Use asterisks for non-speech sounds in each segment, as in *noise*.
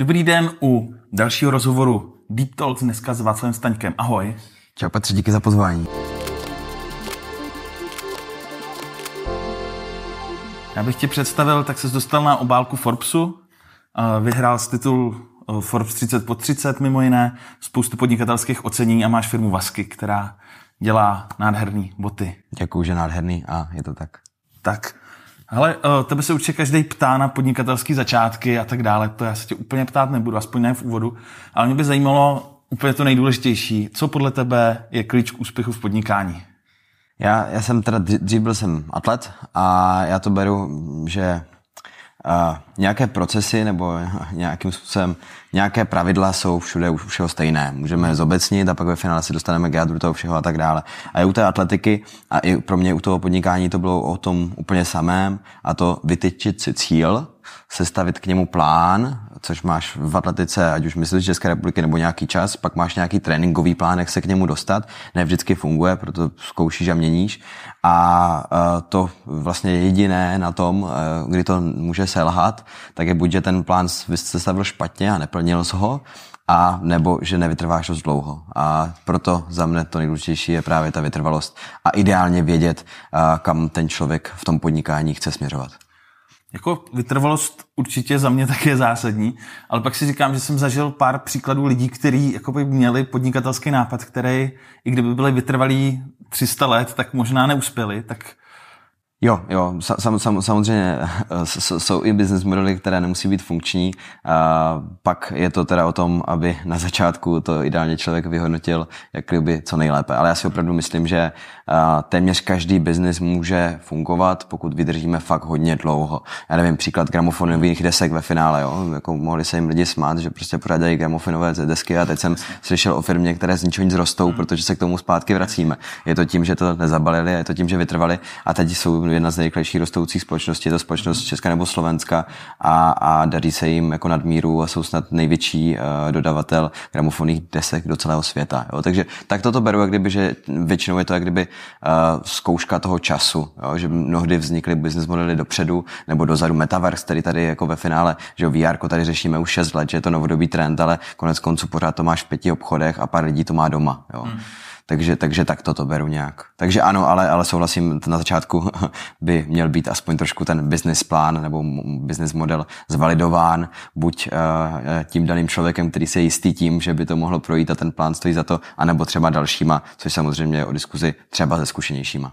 Dobrý den u dalšího rozhovoru Deep Talks dneska s Václavem Staňkem. Ahoj. Čau Petře, díky za pozvání. Já bych tě představil, tak se dostal na obálku Forbesu, eh, vyhrál s titul eh, Forbes 30 po 30 mimo jiné, spoustu podnikatelských ocenění a máš firmu Vasky, která dělá nádherný boty. Děkuji, že nádherný a je to tak. Tak ale uh, tebe se určitě každý ptá na podnikatelské začátky a tak dále. To já se tě úplně ptát nebudu, aspoň ne v úvodu. Ale mě by zajímalo úplně to nejdůležitější. Co podle tebe je klíč k úspěchu v podnikání? Já, já jsem teda, dřív byl jsem atlet a já to beru, že nějaké procesy nebo nějakým způsobem nějaké pravidla jsou všude už všeho stejné. Můžeme je zobecnit a pak ve finále se dostaneme k jádru toho všeho a tak dále. A i u té atletiky a i pro mě u toho podnikání to bylo o tom úplně samém a to vytyčit si cíl, sestavit k němu plán, což máš v atletice, ať už myslíš České republiky nebo nějaký čas, pak máš nějaký tréninkový plán, jak se k němu dostat. Ne vždycky funguje, proto zkoušíš a měníš. A e, to vlastně jediné na tom, e, kdy to může selhat, tak je buď, že ten plán sestavil špatně a neplnil jsi ho, a nebo že nevytrváš dost dlouho. A proto za mne to nejdůležitější je právě ta vytrvalost a ideálně vědět, e, kam ten člověk v tom podnikání chce směřovat. Jako vytrvalost určitě za mě také zásadní, ale pak si říkám, že jsem zažil pár příkladů lidí, kteří by měli podnikatelský nápad, který, i kdyby byli vytrvalí 300 let, tak možná neuspěli, tak Jo, jo, sam, sam, samozřejmě *laughs* jsou i business modely, které nemusí být funkční. A pak je to teda o tom, aby na začátku to ideálně člověk vyhodnotil, jak by co nejlépe. Ale já si opravdu myslím, že téměř každý business může fungovat, pokud vydržíme fakt hodně dlouho. Já nevím, příklad gramofonových desek ve finále, jo? Jako mohli se jim lidi smát, že prostě prodávají gramofonové desky a teď jsem slyšel o firmě, které z ničeho nic rostou, protože se k tomu zpátky vracíme. Je to tím, že to nezabalili, je to tím, že vytrvali a teď jsou jedna z nejrychlejších rostoucích společností, je to společnost česká nebo Slovenska a, a daří se jim jako nadmíru a jsou snad největší uh, dodavatel gramofonních desek do celého světa. Jo. Takže tak toto beru, jak kdyby, že většinou je to jak kdyby uh, zkouška toho času, jo, že mnohdy vznikly business modely dopředu nebo dozadu. Metaverse, který tady jako ve finále, že jo, VR tady řešíme už 6 let, že je to novodobý trend, ale konec konců pořád to máš v pěti obchodech a pár lidí to má doma. Jo. Hmm. Takže, takže tak to beru nějak. Takže ano, ale, ale souhlasím, na začátku *laughs* by měl být aspoň trošku ten business plán nebo business model zvalidován, buď eh, eh, tím daným člověkem, který se jistý tím, že by to mohlo projít a ten plán stojí za to, anebo třeba dalšíma, což samozřejmě je o diskuzi třeba se zkušenějšíma.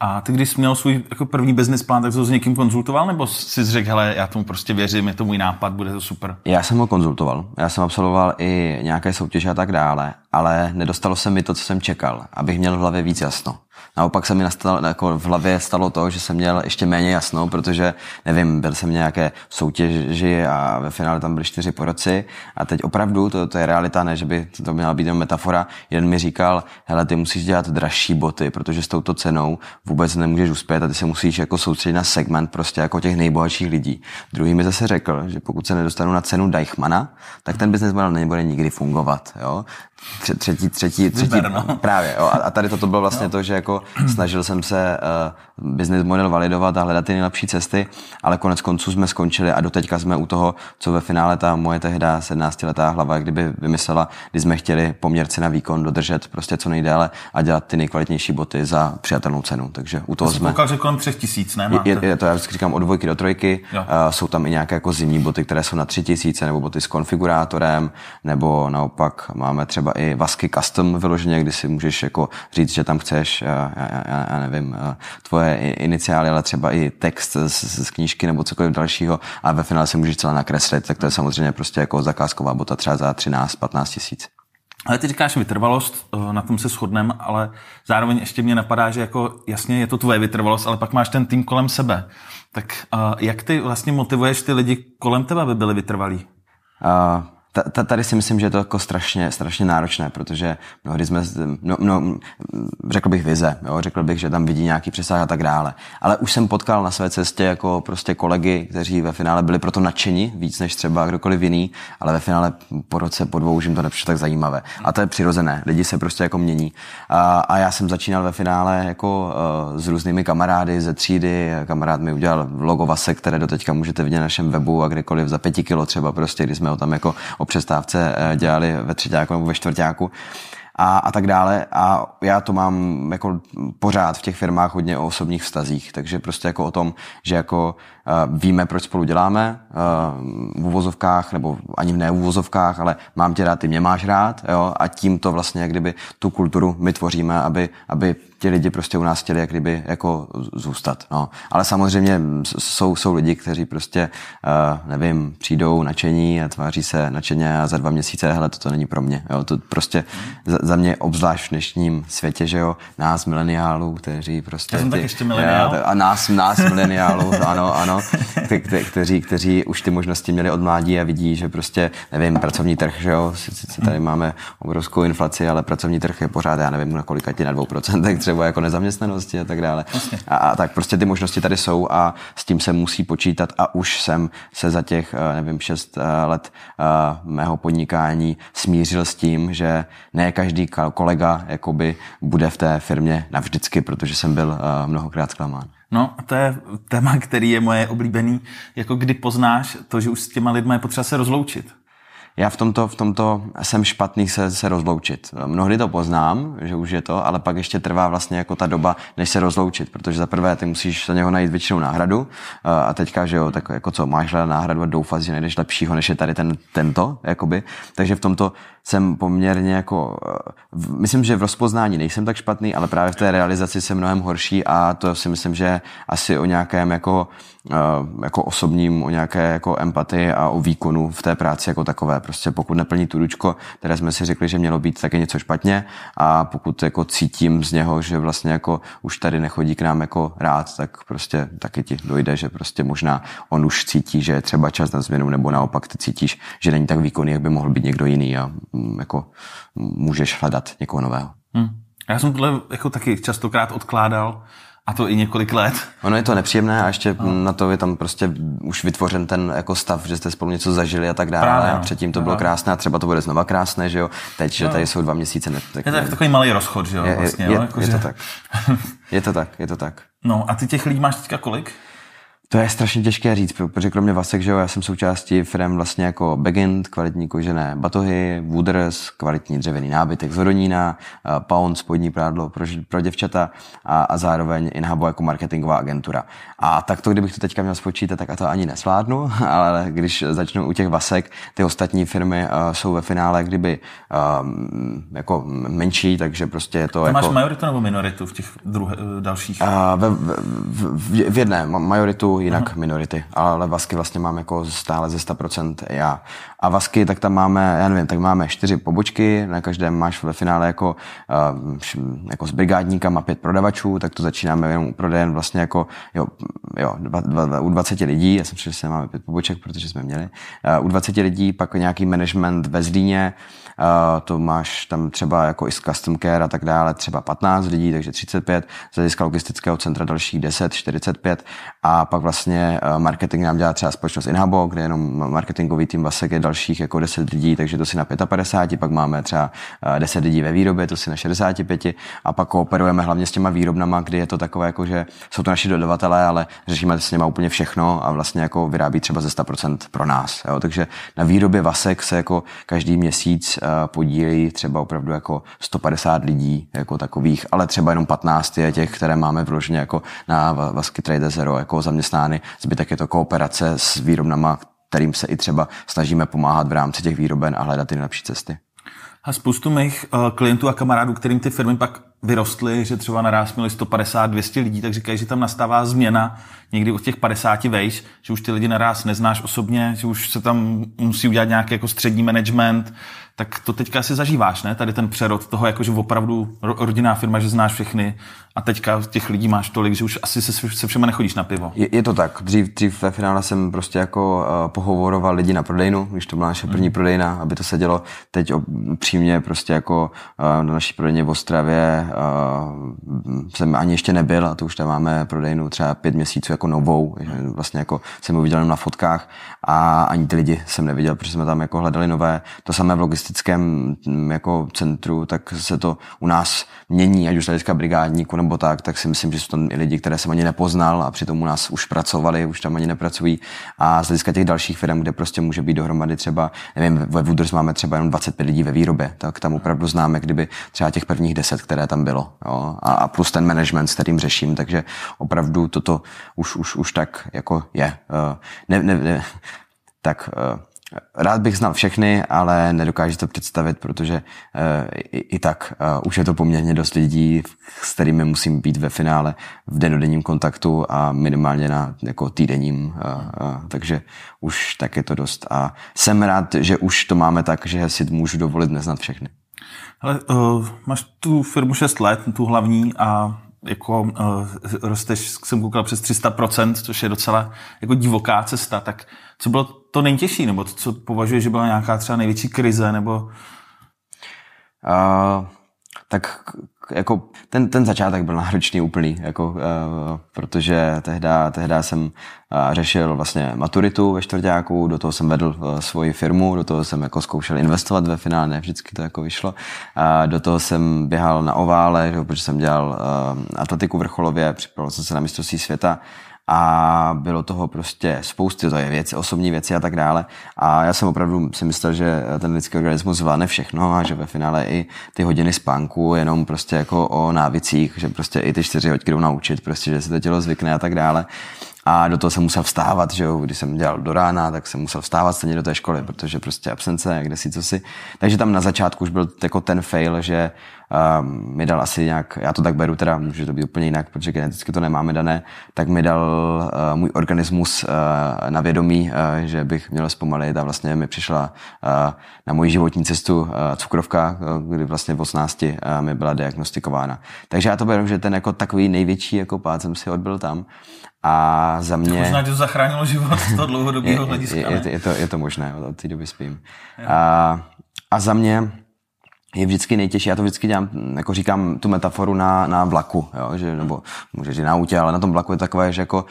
A ty, když jsi měl svůj jako první business plán, tak jsi ho s někým konzultoval, nebo jsi řekl, hele, já tomu prostě věřím, je to můj nápad, bude to super? Já jsem ho konzultoval, já jsem absolvoval i nějaké soutěže a tak dále, ale nedostalo se mi to, co jsem čekal, abych měl v hlavě víc jasno. Naopak se mi nastalo, jako v hlavě stalo to, že jsem měl ještě méně jasno, protože nevím, byl jsem nějaké soutěži a ve finále tam byly čtyři poroci a teď opravdu, to, to je realita, ne, že by to měla být jenom metafora, jeden mi říkal, hele, ty musíš dělat dražší boty, protože s touto cenou vůbec nemůžeš uspět a ty se musíš jako soustředit na segment prostě jako těch nejbohatších lidí. Druhý mi zase řekl, že pokud se nedostanu na cenu Dajchmana, tak ten business model nebude nikdy fungovat. Jo? třetí, třetí, třetí, třetí no. právě. Jo. A tady toto bylo vlastně no. to, že jako snažil jsem se uh, business model validovat a hledat ty nejlepší cesty, ale konec konců jsme skončili a doteďka jsme u toho, co ve finále ta moje tehda 17-letá hlava kdyby vymyslela, kdy jsme chtěli poměrci na výkon dodržet prostě co nejdéle a dělat ty nejkvalitnější boty za přijatelnou cenu. Takže u toho jsme. Koukal, že kolem třech tisíc, ne? Je, je, to já vždycky říkám od dvojky do trojky. Uh, jsou tam i nějaké jako zimní boty, které jsou na tři tisíce, nebo boty s konfigurátorem, nebo naopak máme třeba i vasky custom vyloženě, kdy si můžeš jako říct, že tam chceš, uh, já, já, já nevím, uh, tvoje moje iniciály, ale třeba i text z, z knížky nebo cokoliv dalšího a ve finále se můžeš celá nakreslit, tak to je samozřejmě prostě jako zakázková bota třeba za 13-15 tisíc. Ale ty říkáš vytrvalost, eh, na tom se shodneme, ale zároveň ještě mě napadá, že jako jasně je to tvoje vytrvalost, ale pak máš ten tým kolem sebe. Tak eh, jak ty vlastně motivuješ ty lidi kolem tebe, aby byli vytrvalí? Uh, tady si myslím, že je to jako strašně, strašně náročné, protože mnohdy jsme, no, no, řekl bych vize, jo, řekl bych, že tam vidí nějaký přesah a tak dále. Ale už jsem potkal na své cestě jako prostě kolegy, kteří ve finále byli proto nadšení, víc než třeba kdokoliv jiný, ale ve finále po roce, po dvou už jim to nepřišlo tak zajímavé. A to je přirozené, lidi se prostě jako mění. A, a já jsem začínal ve finále jako uh, s různými kamarády ze třídy, kamarád mi udělal logo Vase, které teďka můžete vidět na našem webu a kdekoliv za pěti kilo třeba prostě, když jsme ho tam jako přestávce eh, dělali ve třetíku nebo ve čtvrtáku a, a tak dále. A já to mám jako pořád v těch firmách hodně o osobních vztazích, takže prostě jako o tom, že jako Eh, víme, proč spolu děláme eh, v uvozovkách, nebo ani v neúvozovkách, ale mám tě rád, ty mě máš rád jo? a tím to vlastně jak kdyby tu kulturu my tvoříme, aby, aby ti lidi prostě u nás chtěli jak kdyby jako zůstat. No. Ale samozřejmě jsou, jsou lidi, kteří prostě, eh, nevím, přijdou načení, a tváří se načeně a za dva měsíce, hele, to není pro mě. Jo. To prostě za, za mě obzvlášť v dnešním světě, že jo, nás mileniálů, kteří prostě... Já jsem ty, tak ještě mileniál. A nás, nás mileniálů, *laughs* ano, ano, Kte, *laughs* kte, kteří, kteří už ty možnosti měli od mládí a vidí, že prostě, nevím, pracovní trh, že jo, sice tady máme obrovskou inflaci, ale pracovní trh je pořád, já nevím, na kolika ti na dvou procentech třeba jako nezaměstnanosti a tak dále. A, a tak prostě ty možnosti tady jsou a s tím se musí počítat a už jsem se za těch, eh, nevím, šest eh, let eh, mého podnikání smířil s tím, že ne každý kolega jakoby bude v té firmě navždycky, protože jsem byl mnohokrát zklamán. No, to je téma, který je moje oblíbený, jako kdy poznáš to, že už s těma lidma je potřeba se rozloučit já v tomto, v tomto jsem špatný se, se rozloučit. Mnohdy to poznám, že už je to, ale pak ještě trvá vlastně jako ta doba, než se rozloučit, protože za prvé ty musíš za něho najít většinou náhradu a teďka, že jo, tak jako co, máš hledat náhradu a doufat, že najdeš lepšího, než je tady ten, tento, jakoby. Takže v tomto jsem poměrně jako, myslím, že v rozpoznání nejsem tak špatný, ale právě v té realizaci jsem mnohem horší a to si myslím, že asi o nějakém jako, jako osobním, o nějaké jako empatii a o výkonu v té práci jako takové Prostě pokud neplní tu ručko, které jsme si řekli, že mělo být, tak je něco špatně a pokud jako cítím z něho, že vlastně jako už tady nechodí k nám jako rád, tak prostě taky ti dojde, že prostě možná on už cítí, že je třeba čas na změnu, nebo naopak ty cítíš, že není tak výkonný, jak by mohl být někdo jiný a mm, jako mm, můžeš hledat někoho nového. Hmm. Já jsem tohle jako taky častokrát odkládal, a to i několik let. Ono je to nepříjemné a ještě no. na to je tam prostě už vytvořen ten jako stav, že jste spolu něco zažili a tak dále. Právě, a předtím to no. bylo krásné a třeba to bude znova krásné, že jo. Teď, že no. tady jsou dva měsíce. Ne, tak, je to takový malý rozchod, že jo, je, vlastně. Je, jo? Jako, je že... to tak. je to tak, je to tak. No a ty těch lidí máš teďka kolik? To je strašně těžké říct, protože kromě Vasek, že jo, já jsem součástí firm vlastně jako Begint, kvalitní kožené batohy, Wooders, kvalitní dřevěný nábytek z Hodonína, eh, Pound, spodní prádlo pro, pro děvčata a, a zároveň Inhabo jako marketingová agentura. A tak to, kdybych to teďka měl spočítat, tak a to ani nesvládnu, *laughs* ale když začnu u těch Vasek, ty ostatní firmy uh, jsou ve finále kdyby um, jako menší, takže prostě je to Tam jako... máš majoritu nebo minoritu v těch druh- eh, dalších? Uh, ve, v, v, v jedné, majoritu jinak Aha. minority, ale Vasky vlastně mám jako stále ze 100% já a Vasky, tak tam máme, já nevím, tak máme čtyři pobočky, na každém máš ve finále jako, eh, jako s brigádníkama pět prodavačů, tak to začínáme jenom u prodejen vlastně jako, jo, jo dva, dva, dva, u 20 lidí, já jsem přišel, že máme pět poboček, protože jsme měli, eh, u 20 lidí, pak nějaký management ve Zlíně, eh, to máš tam třeba jako i z custom care a tak dále, třeba 15 lidí, takže 35, z hlediska logistického centra další 10, 45 a pak vlastně marketing nám dělá třeba společnost Inhabo, kde jenom marketingový tým Vasek je dalších jako 10 lidí, takže to si na 55, pak máme třeba 10 eh, lidí ve výrobě, to si na 65 a pak kooperujeme hlavně s těma výrobnama, kdy je to takové, jako že jsou to naši dodavatelé, ale řešíme s nimi úplně všechno a vlastně jako vyrábí třeba ze 100% pro nás. Jo? Takže na výrobě Vasek se jako každý měsíc eh, podílejí třeba opravdu jako 150 lidí jako takových, ale třeba jenom 15 je těch, které máme vloženě jako na Vasky Trade Zero jako zaměstnány. Zbytek je to kooperace s výrobnama, kterým se i třeba snažíme pomáhat v rámci těch výroben a hledat ty nejlepší cesty. A spoustu mých eh, klientů a kamarádů, kterým ty firmy pak vyrostly, že třeba naraz měli 150-200 lidí, tak říkají, že tam nastává změna někdy od těch 50 vejš, že už ty lidi naraz neznáš osobně, že už se tam musí udělat nějaký jako střední management, tak to teďka si zažíváš, ne? Tady ten přerod toho, jakože opravdu rodinná firma, že znáš všechny a teďka těch lidí máš tolik, že už asi se, se všema nechodíš na pivo. Je, je to tak. Dřív, dřív ve finále jsem prostě jako uh, pohovoroval lidi na prodejnu, když to byla naše mhm. první prodejna, aby to sedělo teď přímě prostě jako uh, na naší prodejně v Ostravě uh, jsem ani ještě nebyl a to už tam máme prodejnu třeba pět měsíců jako novou, vlastně jako jsem uviděl viděl na fotkách a ani ty lidi jsem neviděl, protože jsme tam jako hledali nové. To samé v logistice logistickém mm, jako centru, tak se to u nás mění, ať už hlediska brigádníku nebo tak, tak si myslím, že jsou tam i lidi, které jsem ani nepoznal a přitom u nás už pracovali, už tam ani nepracují. A z hlediska těch dalších firm, kde prostě může být dohromady třeba, nevím, ve Wooders máme třeba jenom 25 lidí ve výrobě, tak tam opravdu známe, kdyby třeba těch prvních 10, které tam bylo. Jo? A, a plus ten management, s kterým řeším, takže opravdu toto už, už, už tak jako je. Eh, ne, ne, ne, tak eh, Rád bych znal všechny, ale nedokážu to představit, protože eh, i, i tak eh, už je to poměrně dost lidí, s kterými musím být ve finále v denodenním kontaktu a minimálně na jako týdenním, eh, takže už tak je to dost. A jsem rád, že už to máme tak, že si můžu dovolit neznat všechny. Ale uh, máš tu firmu 6 let, tu hlavní, a jako uh, rosteš, jsem koukal přes 300%, což je docela jako divoká cesta, tak co bylo to nejtěžší, nebo to, co považuješ, že byla nějaká třeba největší krize, nebo... Uh, tak jako ten, ten začátek byl náročný úplný, jako, uh, protože tehda, tehda jsem uh, řešil vlastně maturitu ve čtvrtáku, do toho jsem vedl uh, svoji firmu, do toho jsem jako zkoušel investovat ve finále, ne vždycky to jako vyšlo. Uh, do toho jsem běhal na ovále, že, protože jsem dělal uh, atletiku vrcholově, připravil jsem se na mistrovství světa, uh, a bylo toho prostě spousty, to je věci, osobní věci a tak dále. A já jsem opravdu si myslel, že ten lidský organismus zvládne všechno a že ve finále i ty hodiny spánku jenom prostě jako o návicích, že prostě i ty čtyři hodky jdou naučit, prostě, že se to tělo zvykne a tak dále. A do toho jsem musel vstávat, že jo, když jsem dělal do rána, tak jsem musel vstávat stejně do té školy, protože prostě absence, kde si co si. Takže tam na začátku už byl jako ten fail, že mi dal asi nějak, já to tak beru teda, může to být úplně jinak, protože geneticky to nemáme dané, tak mi dal uh, můj organismus uh, na vědomí, uh, že bych měl zpomalit a vlastně mi přišla uh, na moji životní cestu uh, cukrovka, uh, kdy vlastně v 18 uh, mi byla diagnostikována. Takže já to beru, že ten jako takový největší jako pád jsem si odbil tam a za mě... Možná to zachránilo život z toho dlouhodobého hlediska. Je, je, je, je, to, je to možné, od té doby spím. A, a za mě je vždycky nejtěžší, já to vždycky dělám, hm, jako říkám tu metaforu na, na vlaku, jo, že, nebo může že na autě, ale na tom vlaku je takové, že jako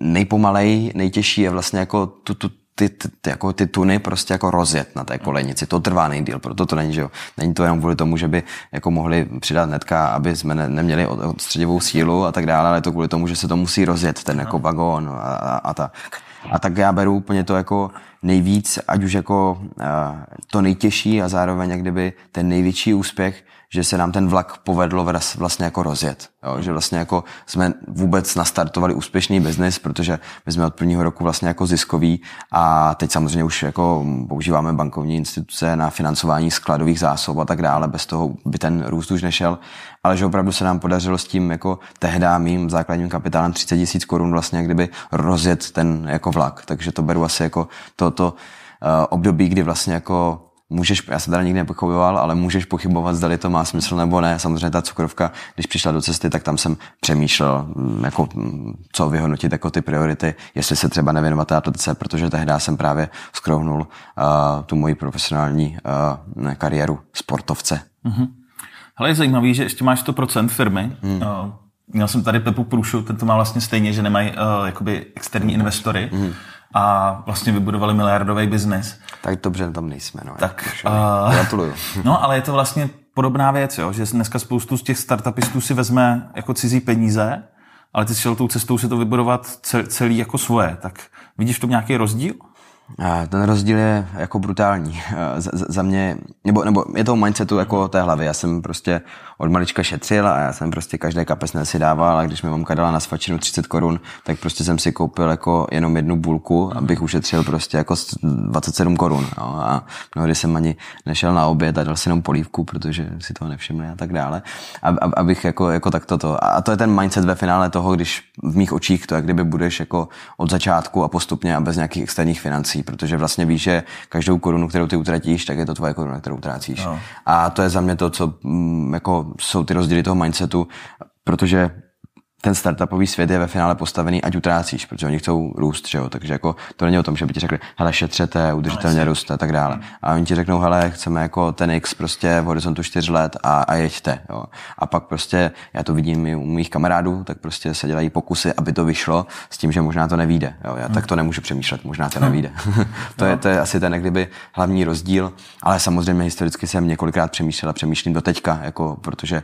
nejpomalej, nejtěžší je vlastně jako tu, tu, ty, ty, jako ty tuny prostě jako rozjet na té mm. kolenici. To trvá nejdíl, proto to není, že jo. Není to jenom kvůli tomu, že by jako mohli přidat netka, aby jsme ne, neměli odstředivou sílu a tak dále, ale to kvůli tomu, že se to musí rozjet, ten jako vagón a, a, a ta a tak já beru úplně to jako nejvíc, ať už jako eh, to nejtěžší a zároveň jak kdyby ten největší úspěch, že se nám ten vlak povedlo vlastně jako rozjet. Jo? Že vlastně jako jsme vůbec nastartovali úspěšný biznis, protože my jsme od prvního roku vlastně jako ziskový a teď samozřejmě už jako používáme bankovní instituce na financování skladových zásob a tak dále. Bez toho by ten růst už nešel ale že opravdu se nám podařilo s tím jako tehdá mým základním kapitálem 30 tisíc korun vlastně kdyby rozjet ten jako vlak. Takže to beru asi jako toto uh, období, kdy vlastně jako můžeš, já jsem teda nikdy nepochyboval, ale můžeš pochybovat, zda to má smysl nebo ne. Samozřejmě ta cukrovka, když přišla do cesty, tak tam jsem přemýšlel, mm, jako, mm, co vyhodnotit jako ty priority, jestli se třeba nevěnovat atletice, protože tehdy jsem právě skrouhnul uh, tu moji profesionální uh, kariéru sportovce. Mm-hmm. Hele, je zajímavý, že ještě máš 100% firmy. Hmm. Uh, měl jsem tady Pepu Průšu, ten to má vlastně stejně, že nemají uh, jakoby externí hmm. investory. Hmm a vlastně vybudovali miliardový biznis. Tak dobře, tam nejsme. No, tak, uh, gratuluju. *laughs* No, ale je to vlastně podobná věc, jo, že dneska spoustu z těch startupistů si vezme jako cizí peníze, ale ty šel tou cestou si to vybudovat celý jako svoje. Tak vidíš tom nějaký rozdíl? Ten rozdíl je jako brutální. *laughs* za mě, nebo, nebo je to mindsetu jako té hlavy. Já jsem prostě od malička šetřil a já jsem prostě každé kapesné si dával a když mi mamka dala na svačinu 30 korun, tak prostě jsem si koupil jako jenom jednu bulku, abych ušetřil prostě jako 27 korun. No. A mnohdy jsem ani nešel na oběd a dal si jenom polívku, protože si toho nevšiml a tak dále. A, abych jako, jako tak toto. A to je ten mindset ve finále toho, když v mých očích to jak kdyby budeš jako od začátku a postupně a bez nějakých externích financí financí, protože vlastně víš, že každou korunu, kterou ty utratíš, tak je to tvoje koruna, kterou utrácíš. No. A to je za mě to, co mm, jako jsou ty rozdíly toho mindsetu, protože ten startupový svět je ve finále postavený, ať utrácíš, protože oni chcou růst, že jo? Takže jako to není o tom, že by ti řekli, hele, šetřete, udržitelně no, růst a tak dále. A oni ti řeknou, hele, chceme jako ten X prostě v horizontu 4 let a, a jeďte. Jo? A pak prostě, já to vidím i u mých kamarádů, tak prostě se dělají pokusy, aby to vyšlo, s tím, že možná to nevíde. Jo? Já hmm. tak to hmm. nemůžu přemýšlet, možná to nevíde. Hmm. *laughs* to, je, no. to je asi ten kdyby hlavní rozdíl, ale samozřejmě historicky jsem několikrát přemýšlel a přemýšlím do teďka, jako, protože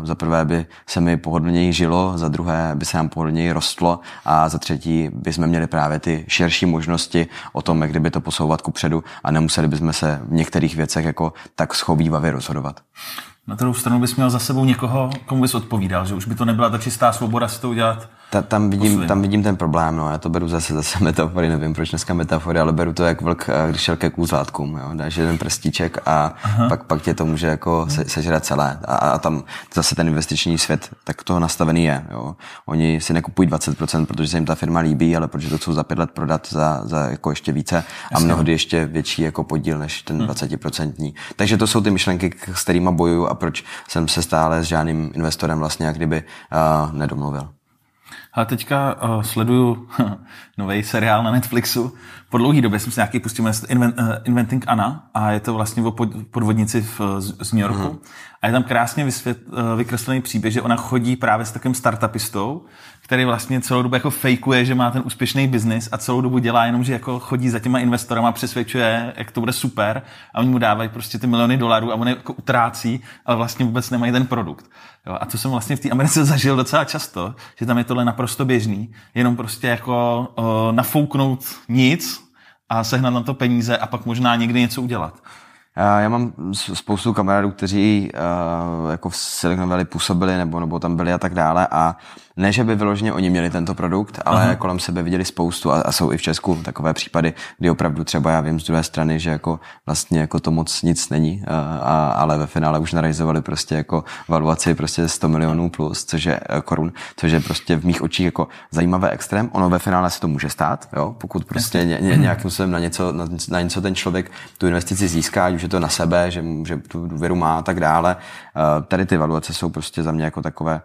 uh, za prvé by se mi pohodlněji žilo, za druhé by se nám pohodlněji rostlo a za třetí by jsme měli právě ty širší možnosti o tom, jak kdyby to posouvat ku předu a nemuseli bychom se v některých věcech jako tak schovývavě rozhodovat. Na druhou stranu bys měl za sebou někoho, komu bys odpovídal, že už by to nebyla ta čistá svoboda si to udělat. Ta, tam, vidím, tam vidím ten problém, no, já to beru zase zase metafory, nevím proč dneska metafory, ale beru to jak vlk, eh, když šel ke kůzlátkům, jo, dáš jeden prstíček a Aha. pak, pak tě to může jako se, sežrat celé. A, a, tam zase ten investiční svět tak to nastavený je. Jo. Oni si nekupují 20%, protože se jim ta firma líbí, ale protože to chcou za pět let prodat za, za jako ještě více a no. mnohdy ještě větší jako podíl než ten 20%. Hm. Takže to jsou ty myšlenky, s kterými bojuju a proč jsem se stále s žádným investorem vlastně jak kdyby uh, nedomluvil. A teďka uh, sleduju *laughs* nový seriál na Netflixu po dlouhé době jsem si nějaký pustil Invent, uh, eh, Inventing Anna a je to vlastně o podvodnici v, z, z New Yorku. Mm. A je tam krásně vysvět, uh, vykreslený příběh, že ona chodí právě s takovým startupistou, který vlastně celou dobu jako fejkuje, že má ten úspěšný biznis a celou dobu dělá jenom, že jako chodí za těma investorama, přesvědčuje, jak to bude super a oni mu dávají prostě ty miliony dolarů a on je jako utrácí, ale vlastně vůbec nemají ten produkt. Jo, a to jsem vlastně v té Americe *laughs* zažil docela často, že tam je tohle naprosto běžný, jenom prostě jako o, eh, nafouknout nic, a sehnat na to peníze a pak možná někdy něco udělat. Já mám spoustu kamarádů, kteří eh, jako v Silicon Valley působili nebo, nebo tam byli a tak dále a ne, že by vyloženě oni měli tento produkt, ale Aha. kolem sebe viděli spoustu a, a jsou i v Česku takové případy, kdy opravdu třeba já vím z druhé strany, že jako vlastně jako to moc nic není, a, a, ale ve finále už narajzovali prostě jako valuaci prostě 100 milionů plus, což je e, korun, což je prostě v mých očích jako zajímavé extrém. Ono ve finále se to může stát, jo? pokud prostě ně, ně, nějakým způsobem na něco, na, na něco ten člověk tu investici získá, už je to na sebe, že, že tu důvěru má a tak dále. E, tady ty valuace jsou prostě za mě jako takové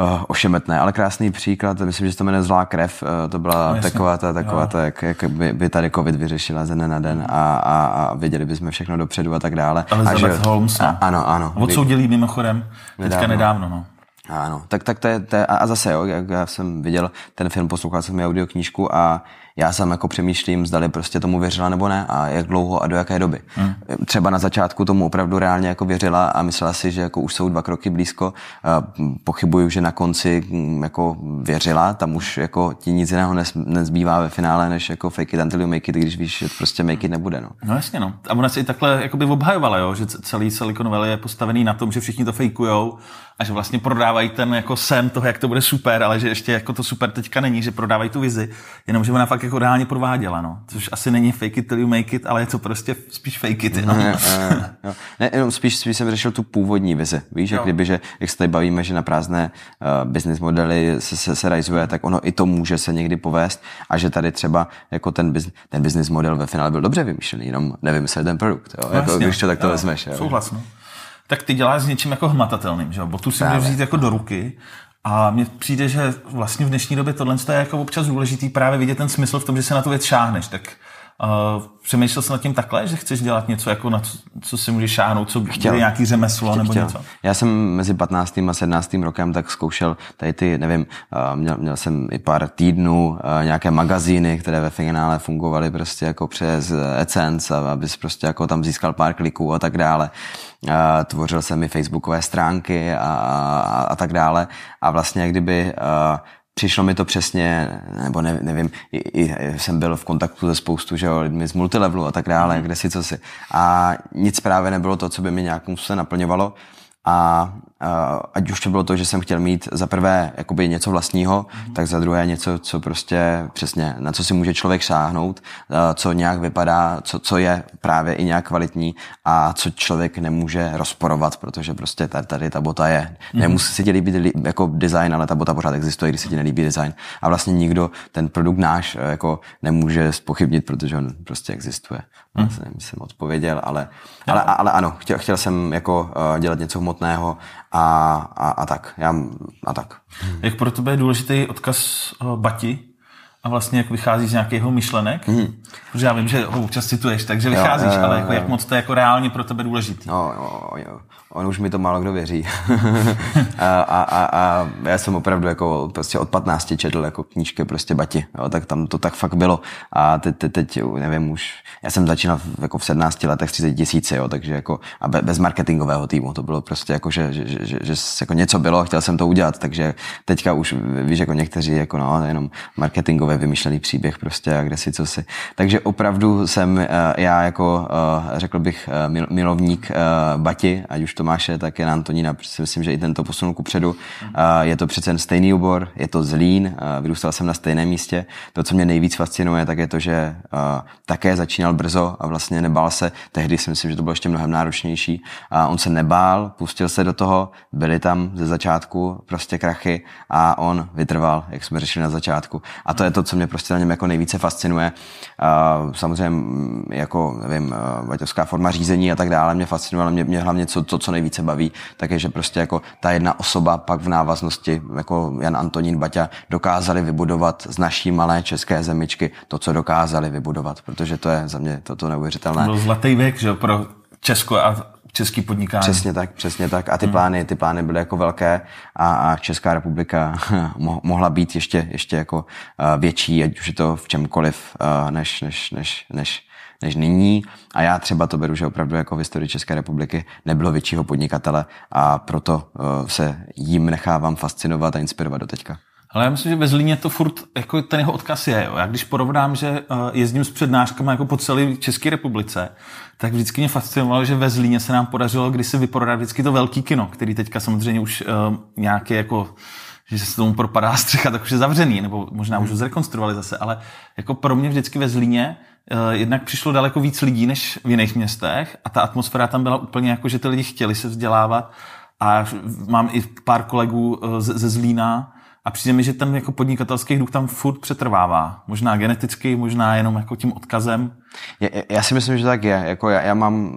Eh, ošemetné, ale krásný příklad, myslím, že se to jmenuje Zlá krev, eh, to byla no, taková ta, taková ta, jak, jak by, by tady covid vyřešila ze dne na den a, a, a věděli bychom všechno dopředu a tak dále. Ale a Holmes. A, ano, ano. Odsoudili mimochodem, nedávno. teďka nedávno, no. Ano, tak, tak to je, to je a, zase jo, jak já jsem viděl ten film, poslouchal jsem mi audioknížku a já sám jako přemýšlím, zdali prostě tomu věřila nebo ne a jak dlouho a do jaké doby. Hmm. Třeba na začátku tomu opravdu reálně jako věřila a myslela si, že jako už jsou dva kroky blízko. Hm, pochybuju, že na konci hm, jako věřila, tam už jako ti nic jiného nezbývá ve finále, než jako fake it until you make it, když víš, že prostě make it nebude. No, no jasně, no. A ona si i takhle jakoby obhajovala, jo? že celý Silicon Valley je postavený na tom, že všichni to fejkujou a že vlastně prodávají ten jako sen toho, jak to bude super, ale že ještě jako to super teďka není, že prodávají tu vizi, jenomže ona fakt jako reálně prováděla, no. Což asi není fake it till you make it, ale je to prostě spíš fake it, no. Ne, ne, ne, ne jenom spíš, spíš jsem řešil tu původní vizi, víš, jak kdyby, že jak se tady bavíme, že na prázdné uh, business modely se, se, se realizuje, tak ono i to může se někdy povést a že tady třeba jako ten, biz, ten business model ve finále byl dobře vymýšlený, jenom nevymyslel ten produkt, jo. No jako, vlastně, víš, co, tak to vezmeš. Souhlasno tak ty děláš s něčím jako hmatatelným, že jo? Botu si můžeš vzít jako do ruky a mně přijde, že vlastně v dnešní době tohle je jako občas důležitý právě vidět ten smysl v tom, že se na tu věc šáhneš. Tak Uh, přemýšlel jsem nad tím takhle, že chceš dělat něco, jako na co, co si můžeš šáhnout, co chtěl, bude nějaký řemeslo chtěl, nebo chtěl. něco? Já jsem mezi 15. a 17. rokem tak zkoušel tady ty, nevím, uh, měl, měl jsem i pár týdnů uh, nějaké magazíny, které ve finále fungovaly prostě jako přes Essence, abys prostě jako tam získal pár kliků a tak dále. tvořil jsem i facebookové stránky a, a, a tak dále. A vlastně kdyby... Uh, přišlo mi to přesně, nebo ne, nevím, i, i, jsem byl v kontaktu se spoustu že jo, lidmi z multilevelu a tak dále, mhm. kde si co si. A nic právě nebylo to, co by mi nějakou se naplňovalo. A Eh, ať už to bylo to, že jsem chtěl mít za prvé jakoby něco vlastního, mm-hmm. tak za druhé něco, co prostě přesně, na co si může člověk sáhnout, eh, co nějak vypadá, co, co je právě i nějak kvalitní a co člověk nemůže rozporovat, protože prostě tady, tady ta bota je. Mm-hmm. Nemusí se ti líbit jako design, ale ta bota pořád existuje, když se ti nelíbí design. A vlastně nikdo ten produkt náš eh, jako nemůže spochybnit, protože on prostě existuje. mm mhm. Já jsem odpověděl, ale, ale, ale ano, chtěl, chtěl jsem jako dělat něco hmotného a, a, a tak. Já, a tak. Jak pro tebe je důležitý odkaz eh, Bati a vlastně jak vychází z nějakého myšlenek, hmm. protože já vím, že ho občas cituješ, takže vycházíš, jo, jo, ale jako, jo, jak moc to je jako reálně pro tebe důležitý. No, jo, jo. On už mi to málo kdo věří. *laughs* a, a, a, a, já jsem opravdu jako prostě od 15 četl jako knížky prostě bati, jo, tak tam to tak fakt bylo. A teď, teď, teď nevím už, já jsem začínal jako v 17 letech 30 tisíce, jo, takže jako a bez marketingového týmu, to bylo prostě jako, že, že, že, že, že jako něco bylo a chtěl jsem to udělat, takže teďka už víš, jako někteří jako no, jenom marketingové vymyšlený příběh prostě a kde si co si. Takže opravdu jsem eh, já jako eh, řekl bych eh, milovník Bati, ať už Tomáše, tak je na Antonína. Si myslím, že i tento posunul ku předu. Mhm. Je to přece stejný obor, je to zlín, vyrůstal jsem na stejném místě. To, co mě nejvíc fascinuje, tak je to, že také začínal brzo a vlastně nebál se. Tehdy si myslím, že to bylo ještě mnohem náročnější. A on se nebál, pustil se do toho, byli tam ze začátku prostě krachy a on vytrval, jak jsme řešili na začátku. A to je to to, co mě prostě na něm jako nejvíce fascinuje. Samozřejmě mm, jako, nevím, vaťovská forma řízení a tak dále mě fascinuje, ale mě, mě hlavně co, to, co nejvíce baví, tak je, že prostě jako ta jedna osoba pak v návaznosti, jako Jan Antonín Baťa, dokázali vybudovat z naší malé české zemičky to, co dokázali vybudovat, protože to je za mě toto neuvěřitelné. To byl zlatý věk, že pro Česko a český podnikání. Přesně tak, přesně tak. A ty hmm. plány, ty plány byly jako velké a, a Česká republika *laughs* mohla být ještě, ještě jako eh, větší, ať už je to v čemkoliv, eh, než, než, než, než, než nyní. A já třeba to beru, že opravdu jako v historii České republiky nebylo většího podnikatele a proto eh, se jim nechávám fascinovat a inspirovat do teďka. Ale já myslím, že ve Zlíně to furt, jako ten jeho odkaz je. Jo. Já když porovnám, že eh, jezdím s přednáškama jako po celé České republice, tak vždycky mě fascinovalo, že ve Zlíně se nám podařilo když se vyprodat vždycky to velký kino, který teďka samozřejmě už uh, eh, nějaké jako že se tomu propadá *laughs* střecha, tak už je zavřený, nebo možná už ho hmm. zrekonstruovali zase, ale jako pro mě vždycky ve Zlíně uh, jednak přišlo daleko víc lidí než v jiných městech a ta atmosféra tam byla úplně jako, že ty lidi chtěli se vzdělávat a mám i pár kolegů ze, ze Zlína, a přijde mi, že ten jako podnikatelský duch tam furt přetrvává. Možná geneticky, možná jenom jako tím odkazem. Já, já si myslím, že tak je. Jako já, já mám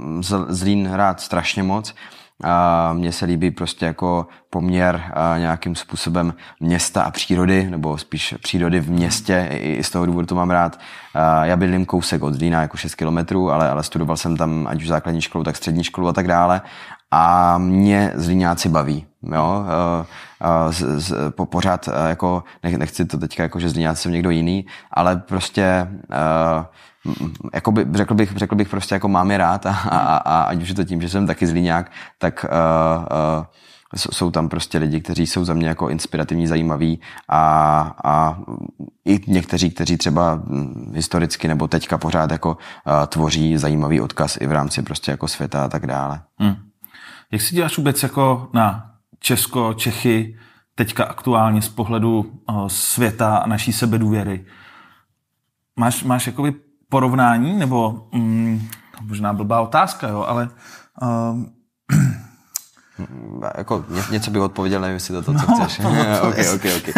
Zlín rád strašně moc. A mně se líbí prostě jako poměr a nějakým způsobem města a přírody, nebo spíš přírody v městě, i z toho důvodu to mám rád. A já bydlím kousek od Zlína, jako 6 kilometrů, ale, ale studoval jsem tam ať už základní školu, tak střední školu a tak dále. A mě Zlíňáci baví, jo z, z, po, pořád jako, nech, nechci to teďka jako, že zlíňat jsem někdo jiný, ale prostě jako by, řekl, bych, řekl bych prostě jako mám je rád a, a, a ať už je to tím, že jsem taky zlíňák, tak uh, uh, jsou tam prostě lidi, kteří jsou za mě jako inspirativní, zajímaví a, a i někteří, kteří třeba historicky nebo teďka pořád jako uh, tvoří zajímavý odkaz i v rámci prostě jako světa a tak dále. Hmm. Jak si děláš vůbec jako na Česko, Čechy teďka aktuálně z pohledu eh, světa a naší sebedůvěry. Máš, máš jakoby porovnání, nebo mm, možná blbá otázka, jo, ale um, Mm, jako ně, něco by odpověděl, nevím, jestli to to, co no, chceš. *laughs* okay, okay, okay.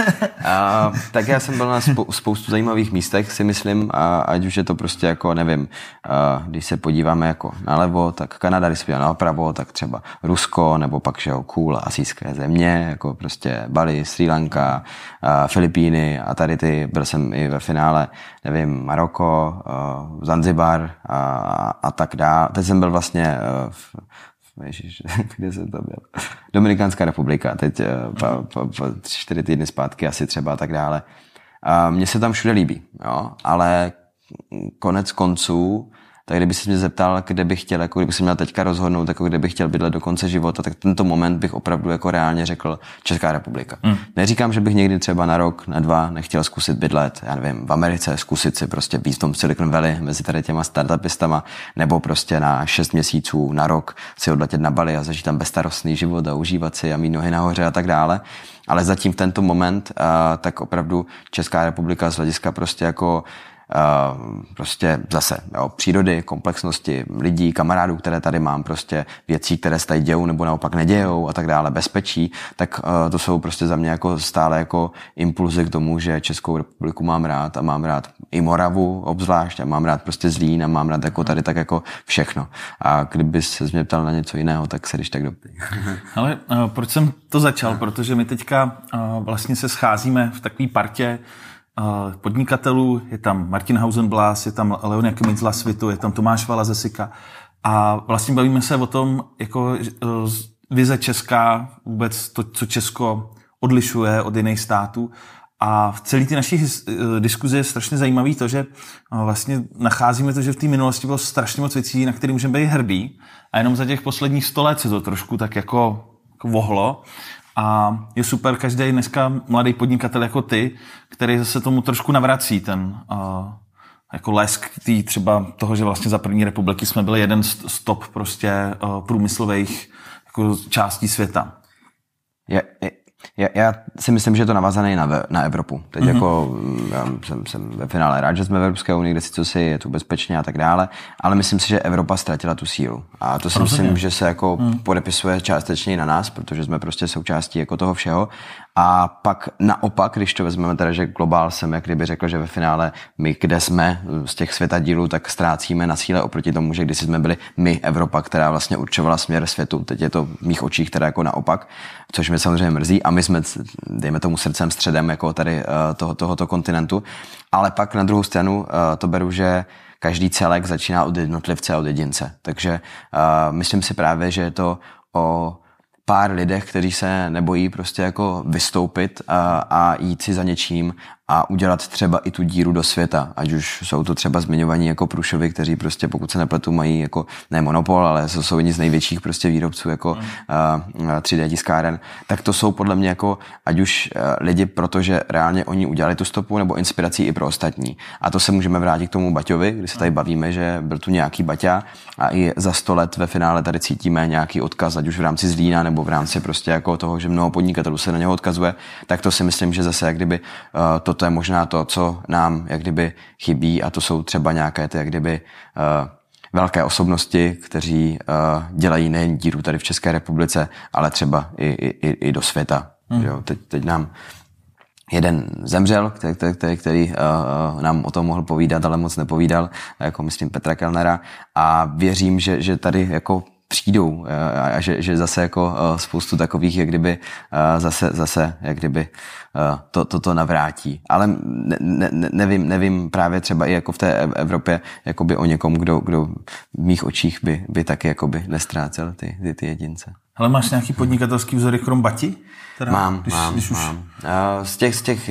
A, tak já jsem byl na spou- spoustu zajímavých místech, si myslím, a, ať už je to prostě jako, nevím, a, když se podíváme jako na levo, tak Kanada, když se podíváme pravo, tak třeba Rusko, nebo pak, že jo, cool, asijské země, jako prostě Bali, Sri Lanka, a Filipíny a tady ty, byl jsem i ve finále, nevím, Maroko, a, Zanzibar a, a tak dále. Teď jsem byl vlastně e, v No, ježiš, *laughs* kde jsem to byl? Dominikánská republika, teď eh, po, po, po čtyři týdny zpátky asi třeba a tak dále. A mně se tam všude líbí, jo? ale konec konců tak kdyby se mě zeptal, kde bych chtěl, jako kdyby se měl teďka rozhodnout, jako kde bych chtěl bydlet do konce života, tak tento moment bych opravdu jako reálně řekl Česká republika. Mm. Neříkám, že bych někdy třeba na rok, na dva nechtěl zkusit bydlet, já nevím, v Americe, zkusit si prostě být v tom Silicon Valley mezi tady těma startupistama, nebo prostě na šest měsíců, na rok si odletět na Bali a zažít tam bestarostný život a užívat si a mít nohy nahoře a tak dále ale zatím v tento moment, uh, tak opravdu Česká republika z hlediska prostě jako Eh, prostě zase jo, přírody, komplexnosti lidí, kamarádů, které tady mám, prostě věcí, které se tady dějou nebo naopak nedějou a tak dále, bezpečí, tak eh, to jsou prostě za mě jako stále jako impulzy k tomu, že Českou republiku mám rád a mám rád i Moravu obzvlášť a mám rád prostě Zlín a mám rád jako tady tak jako všechno. A kdyby se mě ptal na něco jiného, tak se když tak dobrý. *laughs* Ale eh, proč jsem to začal? Protože my teďka vlastně se scházíme v takové partě podnikatelů, je tam Martin Hausenblas, je tam Leonia Kimic Svitu, je tam Tomáš Vala ze Sika. A vlastně bavíme se o tom, jako e, vize Česká, vůbec to, co Česko odlišuje od jiných států. A v celé té naší e, diskuzi je strašně zajímavý to, že e, vlastně nacházíme to, že v té minulosti bylo strašně moc věcí, na které můžeme být hrdý. A jenom za těch posledních sto let se to trošku tak jako, jako vohlo. A je super každý dneska mladý podnikatel jako ty, který zase tomu trošku navrací ten uh, jako lesk tý třeba toho, že vlastně za první republiky jsme byli jeden z top prostě uh, průmyslových jako částí světa. Je, je, já, já si myslím, že je to navazané na, na Evropu. Teď mm-hmm. jako mm, já jsem, jsem ve finále rád, že jsme v Evropské unii, kde si co si, je tu bezpečně a tak dále, ale myslím si, že Evropa ztratila tu sílu. A to si Rozumím. myslím, že se jako mm. podepisuje částečně i na nás, protože jsme prostě součástí jako toho všeho a pak naopak, když to vezmeme teda, že globál jsem jak kdyby řekl, že ve finále my, kde jsme z těch světa dílů, tak ztrácíme na síle oproti tomu, že když jsme byli my Evropa, která vlastně určovala směr světu. Teď je to v mých očích teda jako naopak, což mě samozřejmě mrzí a my jsme, dejme tomu srdcem středem jako tady eh, toho, tohoto kontinentu. Ale pak na druhou stranu eh, to beru, že každý celek začíná od jednotlivce a od jedince. Takže uh, myslím si právě, že je to o pár lidech, kteří se nebojí prostě jako vystoupit a, a jít si za něčím a udělat třeba i tu díru do světa, ať už jsou to třeba zmiňovaní jako Průšovi, kteří prostě pokud se nepletu mají jako ne monopol, ale jsou, jedni z největších prostě výrobců jako mm. uh, 3D tiskáren, tak to jsou podle mě jako ať už uh, lidi, protože reálně oni udělali tu stopu nebo inspirací i pro ostatní. A to se můžeme vrátit k tomu Baťovi, kdy se tady hmm. bavíme, že byl tu nějaký Baťa a i za sto let ve finále tady cítíme nějaký odkaz, ať už v rámci Zlína nebo v rámci prostě jako toho, že mnoho podnikatelů se na něho odkazuje, tak to si myslím, že zase jak kdyby uh, to toto je možná to, co nám jak kdyby chybí a to jsou třeba nějaké ty jak kdyby uh, velké osobnosti, kteří uh, dělají nejen díru tady v České republice, ale třeba i, i, i do světa. Hmm. Jo, teď, teď nám jeden zemřel, který, který, který, který uh, nám o tom mohl povídat, ale moc nepovídal, jako myslím Petra Kellnera. A věřím, že, že tady jako přijdou eh, a že, že zase jako eh, spoustu takových, jak kdyby eh, zase, zase jak kdyby to, to, to navrátí. Ale ne, ne, nevím, nevím právě třeba i jako v té Evropě jakoby o někom, kdo, kdo v mých očích by, by taky jakoby nestrácel ty, ty, ty jedince. Ale máš nějaký podnikatelský vzory krom Bati? Teda, mám, když, mám, když už... mám. Z těch, z těch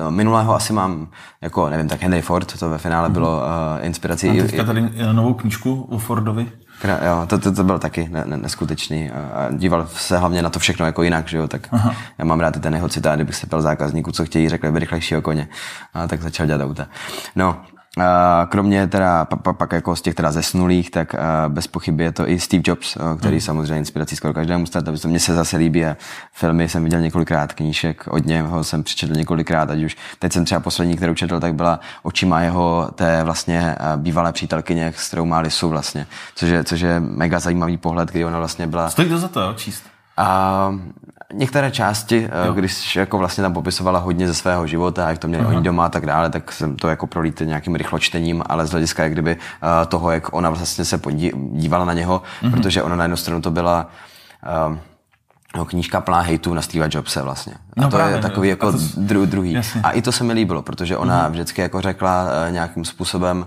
uh, minulého asi mám, jako nevím, tak Henry Ford, to ve finále mhm. bylo uh, inspirací. Mám teďka tady novou knížku o Fordovi. Kra, jo, to, to, to byl taky ne, ne, neskutečný. A, a díval se hlavně na to všechno jako jinak, že jo, tak Aha. já mám rád ten jeho citát, kdybych se pěl zákazníků, co chtějí, řekli by rychlejšího koně. A tak začal dělat auta. No, Kromě teda pak jako z těch teda zesnulých, tak bez pochyby je to i Steve Jobs, který mm. samozřejmě inspirací skoro každému startupu. To mě se zase líbí a filmy jsem viděl několikrát, knížek od něho jsem přečetl několikrát, ať už teď jsem třeba poslední, kterou četl, tak byla očima jeho té vlastně bývalé přítelkyně, s kterou má Lisu vlastně, což je, což je mega zajímavý pohled, kdy ona vlastně byla... Stojí to za to, číst? A některé části, eh, jo. když jako vlastně tam popisovala hodně ze svého života, jak to měli Aha. oni doma a tak dále, tak jsem to jako prolít nějakým rychločtením, ale z hlediska jak kdyby eh, toho, jak ona vlastně se podí, dívala na něho, mm-hmm. protože ona na jednu stranu to byla uh, No, knížka plná hejtu na Steve Jobse vlastně. A no to právě, je no. takový jako a to... dru, druhý. Jasně. A i to se mi líbilo, protože ona mm-hmm. vždycky jako řekla uh, nějakým způsobem, uh,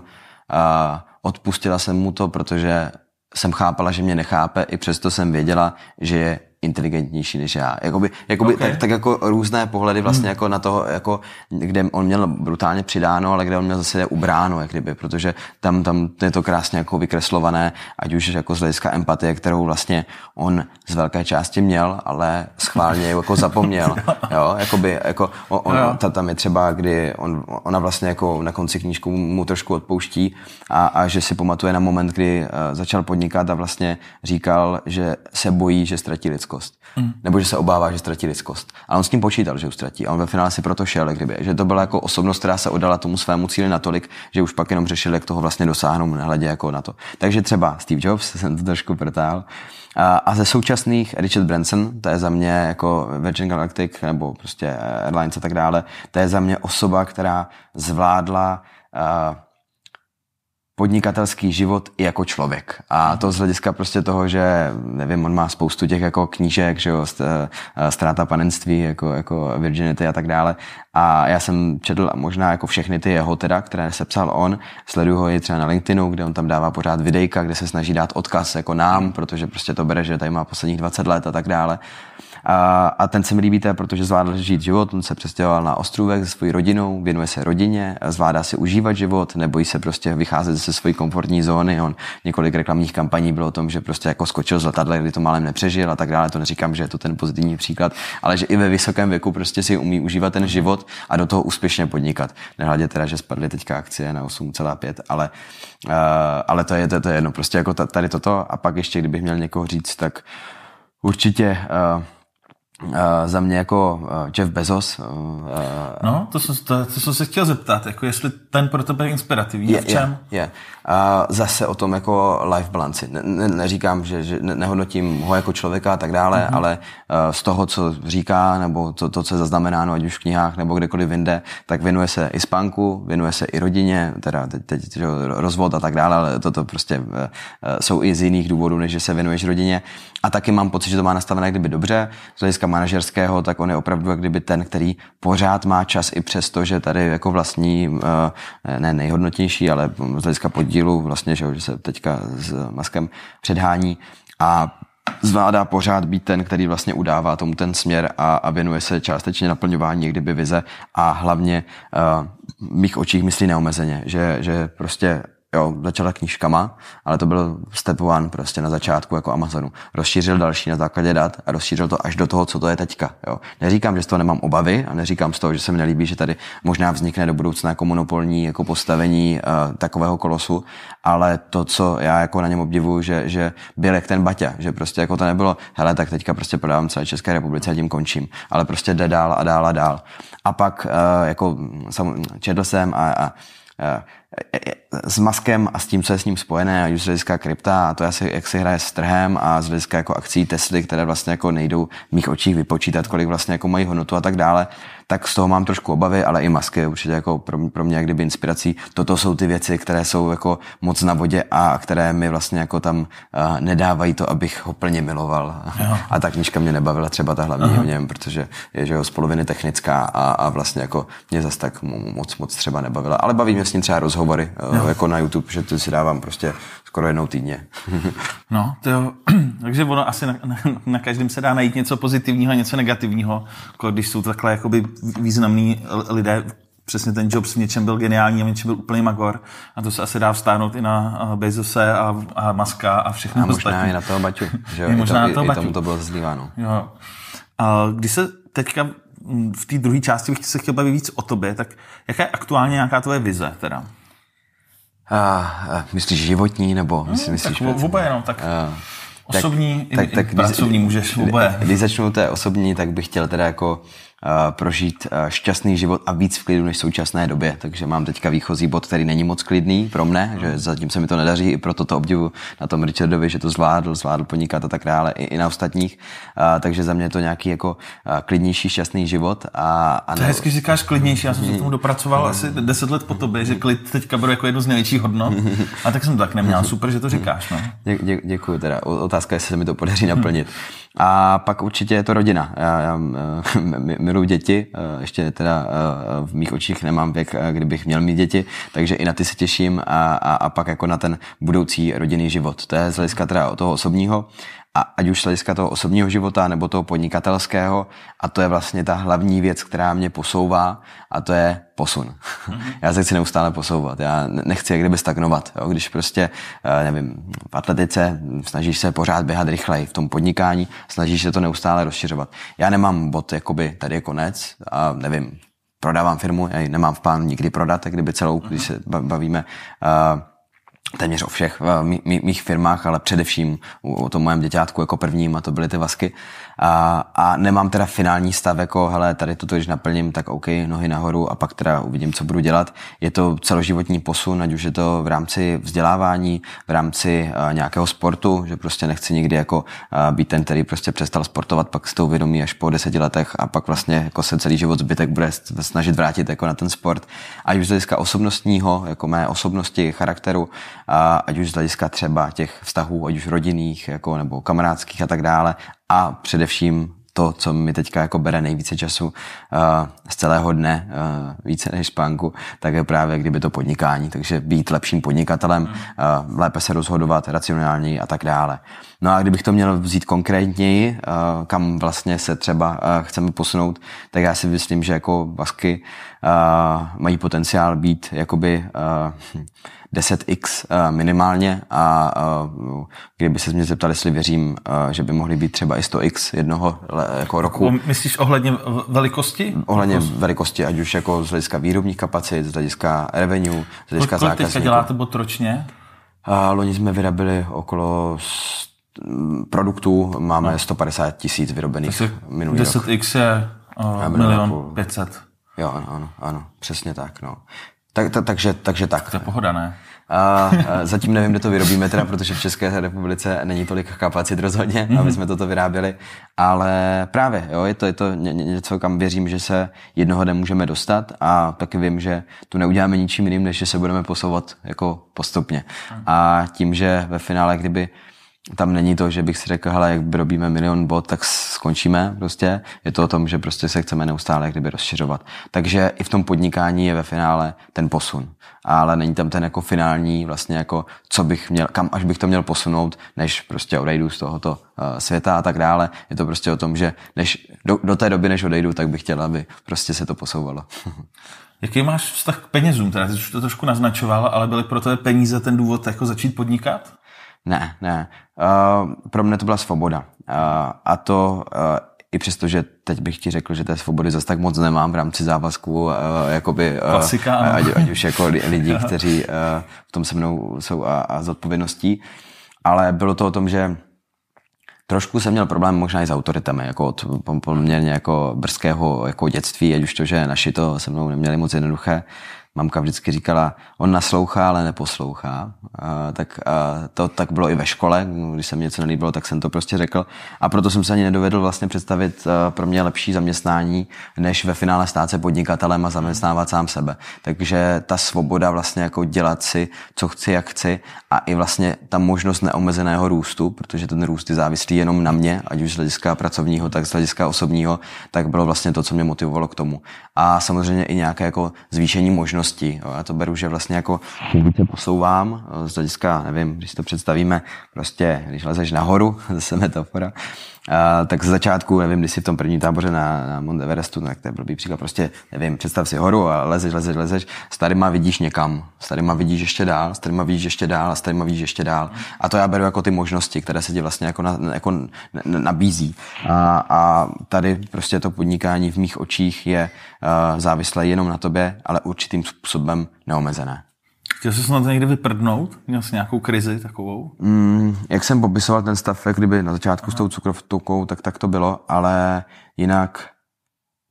odpustila jsem mu to, protože jsem chápala, že mě nechápe, i přesto jsem věděla, že je inteligentnější než já. Jakoby, jakoby okay. tak, tak, jako různé pohledy vlastně hmm. jako na toho, jako, kde on měl brutálně přidáno, ale kde on měl zase ubráno, jak kdyby, protože tam, tam je to krásně jako vykreslované, ať už jako z hlediska empatie, kterou vlastně on z velké části měl, ale schválně jako zapomněl. *laughs* jo, jakoby, jako on, on, ta, tam je třeba, kdy on, ona vlastně jako na konci knížku mu trošku odpouští a, a že si pamatuje na moment, kdy eh, začal podnikat a vlastně říkal, že se bojí, že ztratí lidskou lidskost. Mm. Nebo že se obává, že ztratí lidskost. A on s tím počítal, že už ztratí. A on ve finále si proto šel, kdyby. Že to byla jako osobnost, která se odala tomu svému cíli natolik, že už pak jenom řešil, jak toho vlastně dosáhnout, nehledě jako na to. Takže třeba Steve Jobs, jsem to trošku prtál. A, a ze současných Richard Branson, to je za mě jako Virgin Galactic nebo prostě Airlines a tak dále, to je za mě osoba, která zvládla uh, podnikatelský život i jako člověk. A to z hlediska prostě toho, že nevím, on má spoustu těch jako knížek, že jo, eh, ztráta panenství, jako, jako virginity a tak dále. A já jsem četl možná jako všechny ty jeho teda, které sepsal on. Sleduju ho i třeba na LinkedInu, kde on tam dává pořád videjka, kde se snaží dát odkaz jako nám, protože prostě to bere, že tady má posledních 20 let a tak dále. A, a ten se mi líbí, protože zvládl žít život, on se přestěhoval na ostrůvek se svojí rodinou, věnuje se rodině, zvládá si užívat život, nebojí se prostě vycházet ze své komfortní zóny. On několik reklamních kampaní bylo o tom, že prostě jako skočil z letadla, kdy to málem nepřežil a tak dále. To neříkám, že je to ten pozitivní příklad, ale že i ve vysokém věku prostě si umí užívat ten život a do toho úspěšně podnikat. Nehledě teda, že spadly teďka akcie na 8,5, ale, uh, ale to, je, to, to je jedno. Prostě jako tady toto a pak ještě, kdybych měl někoho říct, tak určitě uh, Uh, za mě jako uh, Jeff Bezos. Uh, no, to jsem, to, to jsem se chtěl zeptat, jako jestli ten pro tebe je inspirativní, je, v čem? Je, je. A zase o tom jako life balance. Ne, ne, neříkám, že, že nehodnotím ho jako člověka a tak dále, mm-hmm. ale uh, z toho, co říká, nebo to, to, co je zaznamenáno, ať už v knihách, nebo kdekoliv jinde, tak věnuje se i spánku, věnuje se i rodině, teda teď, teď že, rozvod a tak dále, ale toto prostě uh, jsou i z jiných důvodů, než že se věnuješ rodině. A taky mám pocit, že to má nastavené kdyby dobře, z hlediska hlediska manažerského, tak on je opravdu jak kdyby ten, který pořád má čas i přesto, že tady jako vlastní, eh, ne nejhodnotnější, ale z hlediska podílu vlastně, že, se teďka s Maskem předhání a zvládá pořád být ten, který vlastně udává tomu ten směr a, a věnuje se částečně naplňování kdyby vize a hlavně uh, mých očích myslí neomezeně, že, že prostě jo, začala knížkama, ale to byl step one prostě na začátku jako Amazonu. Rozšířil další na základě dat a rozšířil to až do toho, co to je teďka. Jo. Neříkám, že z toho nemám obavy a neříkám z toho, že se mi nelíbí, že tady možná vznikne do budoucna jako monopolní jako postavení uh, takového kolosu, ale to, co já jako na něm obdivuju, že, že byl jak ten Baťa, že prostě jako to nebylo, hele, tak teďka prostě prodávám celé České republice a tím končím, ale prostě jde dál a dál a dál. A pak uh, jako sam, četl jsem a, a, a eh, s maskem a s tím, co je s ním spojené, ať už z hlediska krypta a to, jak se, jak se hraje s trhem a z hlediska jako akcí Tesly, které vlastně jako nejdou v mých očích vypočítat, kolik vlastně jako mají hodnotu a tak dále, tak z toho mám trošku obavy, ale i masky je určitě jako pro, pro mě jak kdyby inspirací. Toto jsou ty věci, které jsou jako moc na vodě a které mi vlastně jako tam uh, nedávají to, abych ho plně miloval. Jo. A ta knižka mě nebavila třeba ta hlavní Aha. v něm, protože je že jo, z poloviny technická a, a vlastně jako mě zase tak moc moc třeba nebavila. Ale baví mě s ním třeba rozhovory jo eh, jo, jako, jako na YouTube, že to si dávám prostě skoro jednou týdně. *laughs* no, to jo. *clears throat* takže ono asi na, na, na každém se dá najít něco pozitivního a něco negativního, jako když jsou takhle jakoby významní lidé, přesně ten Jobs v něčem byl geniální a v něčem byl úplný magor. A to se asi dá vstáhnout i na eh, Bezose a, a Maska a všechno A možná ostatní. i na toho Baťu. Že jo? *laughs* I možná to, na toho i, Baťu. I tomu to bylo zlíváno. Jo. A když se teďka mm, v té druhé části bych se chtěl bavit víc o tobě, tak jaká je aktuálně nějaká tvoje vize teda? A, a myslíš životní, nebo no, myslí, no, myslíš... Tak vůbec jenom tak... A, Osobní tak, i, tak, i tak, pracovní když, můžeš oboje. Když začnu té osobní, tak bych chtěl teda jako Eh, prožít eh, šťastný život a víc v klidu než v současné době. Takže mám teďka výchozí bod, který není moc klidný pro mne, no. že zatím se mi to nedaří, i proto to obdivu na tom Richardovi, že to zvládl, zvládl podnikat a tak dále, i, i na ostatních. A, eh, takže za mě je to nějaký jako klidnější, šťastný život. A, a to ne... hezky říkáš klidnější, já jsem se k tomu dopracoval mm. asi deset let po tobě, že klid teďka bude jako jednu z největších hodnot. A tak jsem tak neměl, *laughs* super, že to říkáš. No. Dě, dě, děkuji teda, otázka, jestli se mi to podaří naplnit. Mm. A pak určitě je to rodina. Já, já, *laughs* my, my, vedou děti. Eh, ještě teda eh, v mých očích nemám věk, eh, kdybych měl mít děti, takže i na ty se těším a, a, a pak jako na ten budoucí rodinný život. To je z hlediska teda toho osobního a ať už z hlediska toho osobního života nebo toho podnikatelského a to je vlastně ta hlavní věc, která mě posouvá a to je posun. Mm-hmm. *laughs* Já se chci neustále posouvat, já nechci jak kdyby stagnovat, jo? když prostě, eh, nevím, v atletice snažíš se pořád běhat rychleji, v tom podnikání snažíš se to neustále rozšiřovat. Já nemám bod, jakoby tady je konec a nevím, prodávám firmu, já ji nemám v plánu nikdy prodat, tak kdyby celou, mm-hmm. když mhm. se bavíme uh, téměř o všech mých firmách, ale především o tom mojem děťátku jako prvním a to byly ty vasky. A, a nemám teda finální stav, jako hele, tady toto, když naplním, tak OK, nohy nahoru a pak teda uvidím, co budu dělat. Je to celoživotní posun, ať už je to v rámci vzdělávání, v rámci uh, nějakého sportu, že prostě nechci nikdy jako uh, být ten, který prostě přestal sportovat, pak si to uvědomí až po deseti letech a pak vlastně jako se celý život zbytek bude snažit vrátit jako na ten sport. Ať už z hlediska osobnostního, jako mé osobnosti, charakteru, a eh, ať už z hlediska třeba těch vztahů, ať už rodinných, jako, nebo kamarádských a tak dále, a především to, co mi teďka jako bere nejvíce času eh, z celého dne, eh, více než spánku, tak je právě kdyby to podnikání. Takže být lepším podnikatelem, hmm. eh, lépe se rozhodovat, racionálněji a tak dále. No a kdybych to měl vzít konkrétněji, kam vlastně se třeba chceme posunout, tak já si myslím, že jako Vasky mají potenciál být jakoby 10x eh, minimálně a eh, kdyby se mě zeptali, jestli věřím, eh, že by mohly být třeba i 100x jednoho jako roku. Myslíš ohledně velikosti? Ohledně Velikost. velikosti, ať už jako z hlediska výrobních kapacit, z hlediska revenue, z hlediska Kolik zákazníků. Kolik děláte bod ročně? A loni jsme vyrabili okolo produktů, máme no. 150 tisíc vyrobených Takže minulý 10x rok. 10x je uh, milion 500. Jo, ano, ano, ano, přesně tak. No. Tak, tak, takže, takže tak. To je pohoda, ne? A, zatím nevím, kde to vyrobíme, teda, protože v České republice není tolik kapacit rozhodně, mm-hmm. aby jsme toto vyráběli. Ale právě, jo, je to, je to něco, kam věřím, že se jednoho dne můžeme dostat a taky vím, že tu neuděláme ničím jiným, než že se budeme posouvat jako postupně. Mhm. A tím, že ve finále, kdyby tam není to, že bych si řekl, hele, jak robíme milion bod, tak skončíme prostě. Je to o tom, že prostě se chceme neustále kdyby rozšiřovat. Takže i v tom podnikání je ve finále ten posun. Ale není tam ten jako finální vlastně jako, co bych měl, kam až bych to měl posunout, než prostě odejdu z tohoto eh, světa a tak dále. Je to prostě o tom, že než, do, do té doby, než odejdu, tak bych chtěl, aby prostě se to posouvalo. *laughs* Jaký máš vztah k penězům? Teda ty jsi to trošku naznačoval, ale byly pro tebe peníze ten důvod jako začít podnikat? Ne, ne. Uh, pro mě to byla svoboda. Uh, a to uh, i přesto, že teď bych ti řekl, že té svobody zase tak moc nemám v rámci závazku, uh, jakoby, uh, Klasika, ať, ať už jako lidi, *laughs* kteří uh, v tom se mnou jsou a, a zodpovědností, ale bylo to o tom, že Trošku jsem měl problém možná i s autoritami, jako od poměrně jako brzkého jako dětství, ať už to, že naši to se mnou neměli moc jednoduché, mamka vždycky říkala, on naslouchá, ale neposlouchá. A, tak a, to tak bylo i ve škole, když se mi něco nelíbilo, tak jsem to prostě řekl. A proto jsem se ani nedovedl vlastně představit a, eh, pro mě lepší zaměstnání, než ve finále stát se podnikatelem a zaměstnávat sám sebe. Takže ta svoboda vlastně jako dělat si, co chci, jak chci a i vlastně ta možnost neomezeného růstu, protože ten růst je závislý jenom na mě, ať už z hlediska pracovního, tak z hlediska osobního, tak bylo vlastně to, co mě motivovalo k tomu. A samozřejmě i nějaké jako zvýšení možnosti činností. Jo. Já to beru, že vlastně jako se posouvám eh, z hlediska, nevím, když si to představíme, prostě když lezeš nahoru, *laughs* zase metafora, tak z začátku, nevím, když jsi v tom prvním táboře na, na Mount Everestu, no, tak to je blbý příklad, prostě, nevím, představ si horu a lezeš, lezeš, lezeš, s má vidíš někam, s má vidíš ještě dál, s má vidíš ještě dál a s má vidíš ještě dál. A to já beru jako ty možnosti, které se ti vlastně jako, na, jako nabízí. A, a tady prostě to podnikání v mých očích je uh, závislé jenom na tobě, ale určitým způsobem neomezené. Chtěl jsi snad někdy vyprdnout? Měl jsi nějakou krizi takovou? Mm, jak jsem popisoval ten stav, kdyby na začátku Aha. s tou cukrovtukou, tak tak to bylo, ale jinak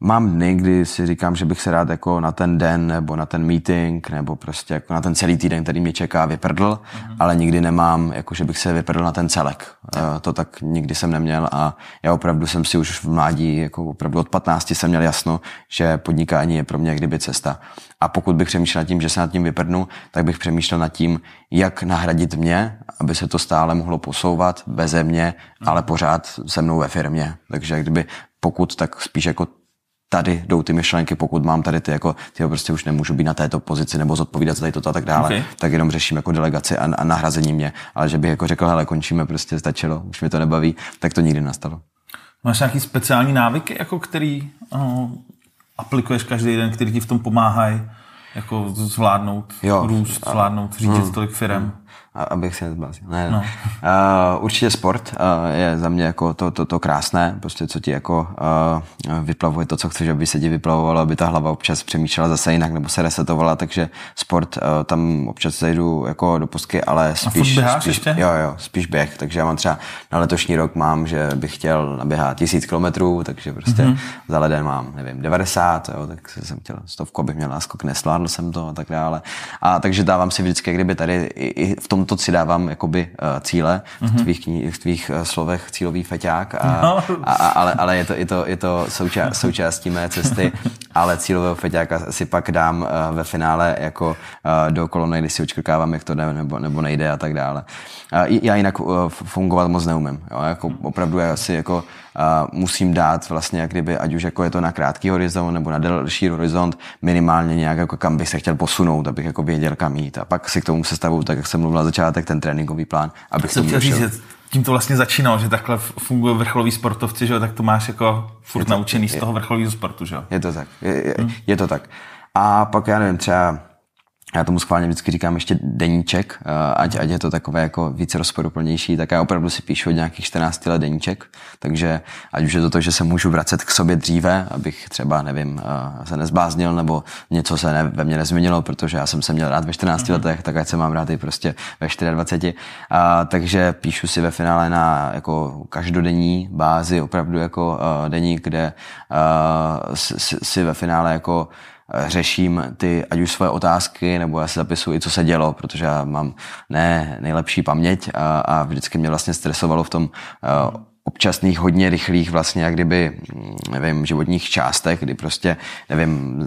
Mám dny, kdy si říkám, že bych se rád jako na ten den nebo na ten meeting nebo prostě jako na ten celý týden, který mě čeká, vyprdl, mm-hmm. ale nikdy nemám, jako že bych se vyprdl na ten celek. Eh, to tak nikdy jsem neměl a já opravdu jsem si už v mládí, jako opravdu od 15 jsem měl jasno, že podnikání je pro mě kdyby cesta. A pokud bych přemýšlel nad tím, že se nad tím vyprdnu, tak bych přemýšlel nad tím, jak nahradit mě, aby se to stále mohlo posouvat beze mě, mm-hmm. ale pořád se mnou ve firmě. Takže kdyby pokud, tak spíš jako tady jdou ty myšlenky, pokud mám tady ty jako, ty prostě už nemůžu být na této pozici nebo zodpovídat za tady toto a tak dále, okay. tak jenom řeším jako delegaci a, a nahrazení mě. Ale že bych jako řekl, hele, končíme, prostě stačilo, už mi to nebaví, tak to nikdy nastalo. Máš nějaký speciální návyky, jako který uh, aplikuješ každý den, který ti v tom pomáhají? Jako zvládnout jo. růst, zvládnout řídit hmm. tolik firem? Hmm abych se nezblázil. Ne, no. uh, *laughs* určitě sport uh, je za mě jako to, to, to krásné, prostě co ti jako uh, vyplavuje to, co chceš, aby se ti vyplavovalo, aby ta hlava občas přemýšlela zase jinak nebo se resetovala, takže sport uh, tam občas zajdu jako do pusky, ale spíš, A spíš, ještě? jo, jo, spíš běh, takže já mám třeba na letošní rok mám, že bych chtěl naběhat tisíc kilometrů, takže prostě mm-hmm. za leden mám, nevím, 90, jo, tak jsem chtěl stovku, abych měl náskok, nesládl jsem to a tak dále. A takže dávám si vždycky, kdyby tady i, i v tom tomto si dávám jakoby eh, cíle, v mhm. tvých, kni- v tvých eh, slovech cílový feťák, a, no. a, a, ale, ale je to, je to, je to souča- *laughs* součástí mé cesty, ale cílového feťáka si pak dám eh, ve finále jako do kolony, když si očkrkávám, jak to jde nebo, nebo nejde a tak dále. Já jinak fungovat moc neumím. Jo? Jako opravdu já si jako musím dát vlastně, jak kdyby, ať už jako je to na krátký horizont nebo na delší horizont, minimálně nějak jako kam bych se chtěl posunout, abych jako věděl kam jít. A pak si k tomu stavu, tak jak jsem mluvil na začátek, ten tréninkový plán, abych jsem chtěl tím to vlastně začínalo, že takhle fungují vrcholoví sportovci, že jo, tak to máš jako furt je to, naučený je, z toho vrcholového sportu, že jo? Je to tak, je, je, hmm. je to tak. A pak já nevím, třeba já tomu schválně vždycky říkám ještě deníček, eh, ať, ať je to takové jako více rozporuplnější, tak já opravdu si píšu od nějakých 14 let deníček, takže ať už je to to, že se můžu vracet k sobě dříve, abych třeba, nevím, eh, se nezbláznil nebo něco se ne, ve mně nezměnilo, protože já jsem se měl rád ve 14 mm-hmm. letech, tak ať se mám rád i prostě ve 24. A, takže píšu si ve finále na jako každodenní bázi opravdu jako eh, deník, kde si, si ve finále jako řeším ty, ať už svoje otázky, nebo já si zapisuji, co se dělo, protože já mám ne nejlepší paměť a, a vždycky mě vlastně stresovalo v tom eh, občasných hodně rychlých vlastně jak kdyby, mm, nevím, životních částech, kdy prostě, nevím,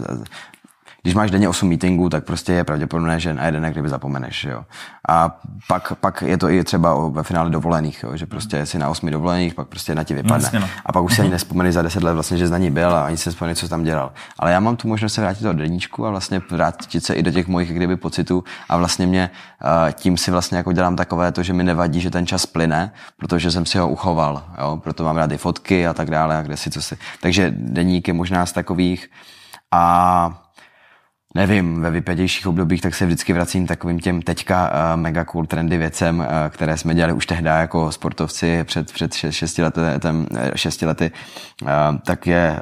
když máš denně 8 meetingů, tak prostě je pravděpodobné, že na jeden kdyby zapomeneš. Jo. A pak, pak je to i třeba ve finále dovolených, jo, že prostě si na 8 dovolených, pak prostě na ti vypadne. Vlastně no. A pak už si ani nespomeneš za 10 let vlastně, že z ní byl a ani se nespomeneš, co tam dělal. Ale já mám tu možnost se vrátit do deníčku a vlastně vrátit se i do těch mojich kdyby pocitů a vlastně mě eh, tím si vlastně jako dělám takové to, že mi nevadí, že ten čas plyne, protože jsem si ho uchoval. Jo? Proto mám rád i fotky a tak dále a kde si co si. Takže deník je možná z takových a nevím, ve vypadějších obdobích, tak se vždycky vracím takovým těm teďka eh, mega cool trendy věcem, eh, které jsme dělali už tehdy jako sportovci před, před šesti lety, eh, tem, šesti lety tak je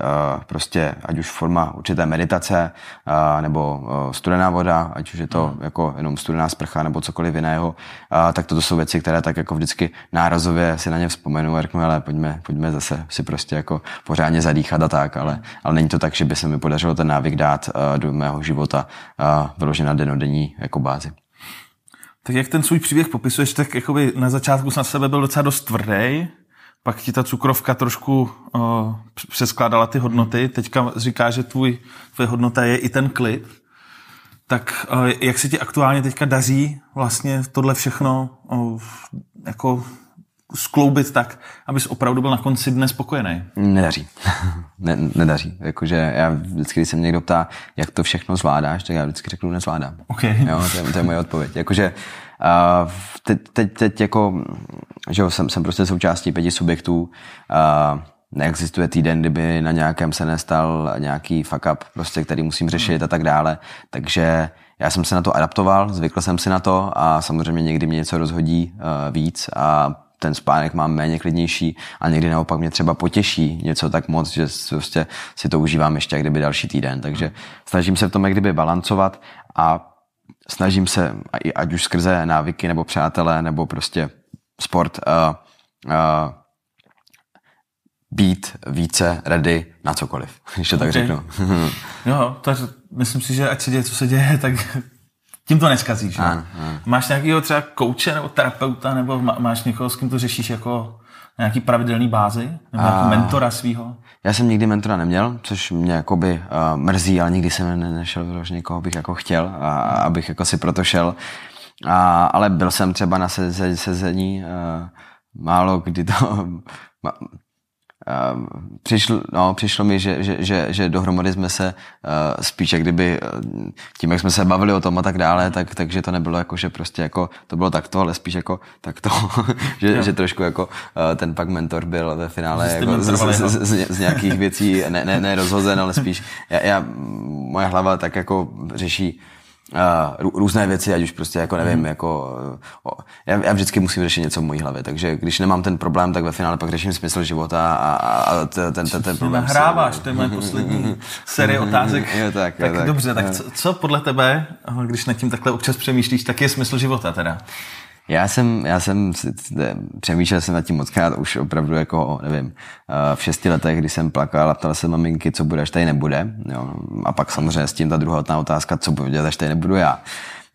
prostě ať už forma určité meditace nebo studená voda, ať už je to mm. jako jenom studená sprcha nebo cokoliv jiného, tak toto jsou věci, které tak jako vždycky nárazově si na ně vzpomenu a řeknu, ale pojďme, pojďme zase si prostě jako pořádně zadýchat a tak, ale, mm. ale není to tak, že by se mi podařilo ten návyk dát do mého života života a na denodenní jako bázi. Tak jak ten svůj příběh popisuješ, tak jakoby na začátku na sebe byl docela dost tvrdý, pak ti ta cukrovka trošku o, přeskládala ty hodnoty, teďka říká, že tvůj, tvoje hodnota je i ten klid. Tak jak se ti aktuálně teďka daří vlastně tohle všechno jako skloubit tak, abys opravdu byl na konci dne spokojený? Nedaří. *laughs* ne, nedaří. Jakože já vždycky, když se mě někdo ptá, jak to všechno zvládáš, tak já vždycky řeknu, nezvládám. Okay. Jo, to, je, to je moje odpověď. Jakože uh, teď, teď, teď jako, že jo, jsem, jsem prostě součástí pěti subjektů, uh, neexistuje týden, kdyby na nějakém se nestal nějaký fuck up, prostě, který musím řešit a tak dále. Takže já jsem se na to adaptoval, zvykl jsem si na to a samozřejmě někdy mě něco rozhodí uh, víc a ten spánek mám méně klidnější a někdy naopak mě třeba potěší něco tak moc, že prostě si to užívám ještě jak kdyby další týden. Takže snažím se v tom jak kdyby balancovat a snažím se, ať už skrze návyky nebo přátelé nebo prostě sport, uh, uh, být více ready na cokoliv, *laughs* když to okay. tak řeknu. no, *laughs* tak myslím si, že ať se děje, co se děje, *laughs* tak tím to neskazíš. Ano, ano. Máš nějakého třeba kouče nebo terapeuta, nebo máš někoho, s kým to řešíš jako na nějaký pravidelný bázi? Nebo a... mentora svého? Já jsem nikdy mentora neměl, což mě jakoby uh, mrzí, ale nikdy jsem ne- nešel vyloženě, koho bych jako chtěl a abych jako si proto šel. A, ale byl jsem třeba na se, se, sezení uh, málo kdy to *laughs* Ehm, přišlo, no, přišlo mi, že, že, že, že dohromady jsme se uh, spíš jak kdyby eh, tím, jak jsme se bavili o tom a tak dále, tak, takže to nebylo jako, že prostě jako to bylo takto, ale spíš jako takto, *laughs* že, že trošku jako uh, ten pak mentor byl ve finále jako z, no. z, z, z, z nějakých věcí ne, ne, ne ale spíš já, já, moje hlava tak jako řeší uh, různé věci, ať už prostě jako nevím, hmm. jako uh, já, já vždycky musím řešit něco v mojí hlavě, takže když nemám ten problém, tak ve finále pak řeším smysl života a, a ten, ten, ten, ten problém. Nahráváš, to je moje poslední *laughs* série otázek. jo, tak, tak, tak dobře, tak co, co podle tebe, když nad tím takhle občas přemýšlíš, tak je smysl života teda? Já jsem, já jsem eh, přemýšlel jsem nad tím moc krát už opravdu jako, nevím, eh, v šesti letech, kdy jsem plakal a ptal se maminky, co bude, až tady nebude. Jo. A pak samozřejmě s tím ta druhá otázka, co bude, až tady nebudu já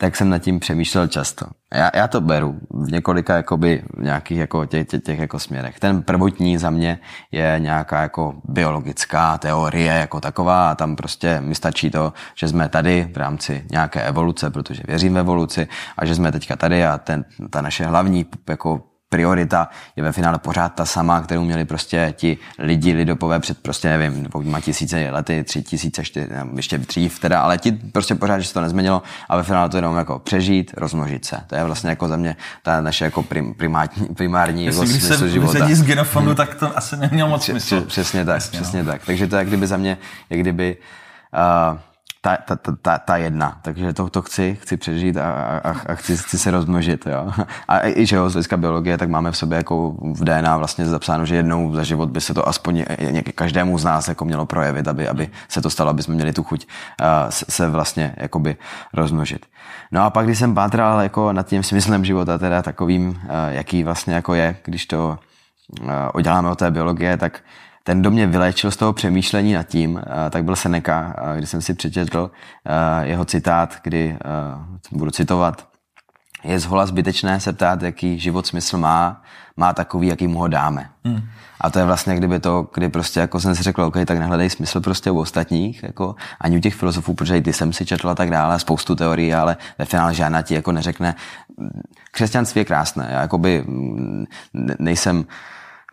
tak jsem nad tím přemýšlel často. Já, já to beru v několika jakoby, nějakých jako těch, těch, těch jako směrech. Ten prvotní za mě je nějaká jako biologická teorie jako taková a tam prostě mi stačí to, že jsme tady v rámci nějaké evoluce, protože věřím v evoluci a že jsme teďka tady a ten, ta naše hlavní jako priorita je ve finále pořád ta sama, kterou měli prostě ti lidi lidopové před prostě nevím, dvouma tisíce lety, tři tisíce, čtyři, ještě dřív teda, ale ti prostě pořád, že se to nezměnilo a ve finále to jenom jako přežít, rozmnožit se. To je vlastně jako za mě ta naše jako prim, primátní, primární Jestli, jako když se života. z genofondu, hmm. tak to asi nemělo moc smysl. Přesně tak, no. přesně, přesně no. tak. Takže to je jak kdyby za mě, jak kdyby uh, ta, ta, ta, ta, ta jedna. Takže to, to chci, chci přežít a, a, a chci, chci se rozmnožit. Jo. A i, že jo, z hlediska biologie, tak máme v sobě jako v DNA vlastně zapsáno, že jednou za život by se to aspoň každému z nás jako mělo projevit, aby, aby se to stalo, aby jsme měli tu chuť uh, se vlastně jakoby rozmnožit. No a pak, když jsem pátral jako nad tím smyslem života, teda takovým, uh, jaký vlastně jako je, když to uh, uděláme od té biologie, tak ten, kdo mě vyléčil z toho přemýšlení nad tím, eh, tak byl Seneca, eh, kdy jsem si přečetl eh, jeho citát, kdy budu citovat. Je zhola zbytečné se ptát, jaký život smysl má, má takový, jaký mu ho dáme. Mm. A to je vlastně kdyby to, kdy prostě jako jsem si řekl, OK, tak nehledej smysl prostě u ostatních, jako ani u těch filozofů, protože i ty jsem si četl a tak dále, spoustu teorií, ale ve finále žádná ti jako neřekne, křesťanství je krásné, já by mm, nejsem, uh,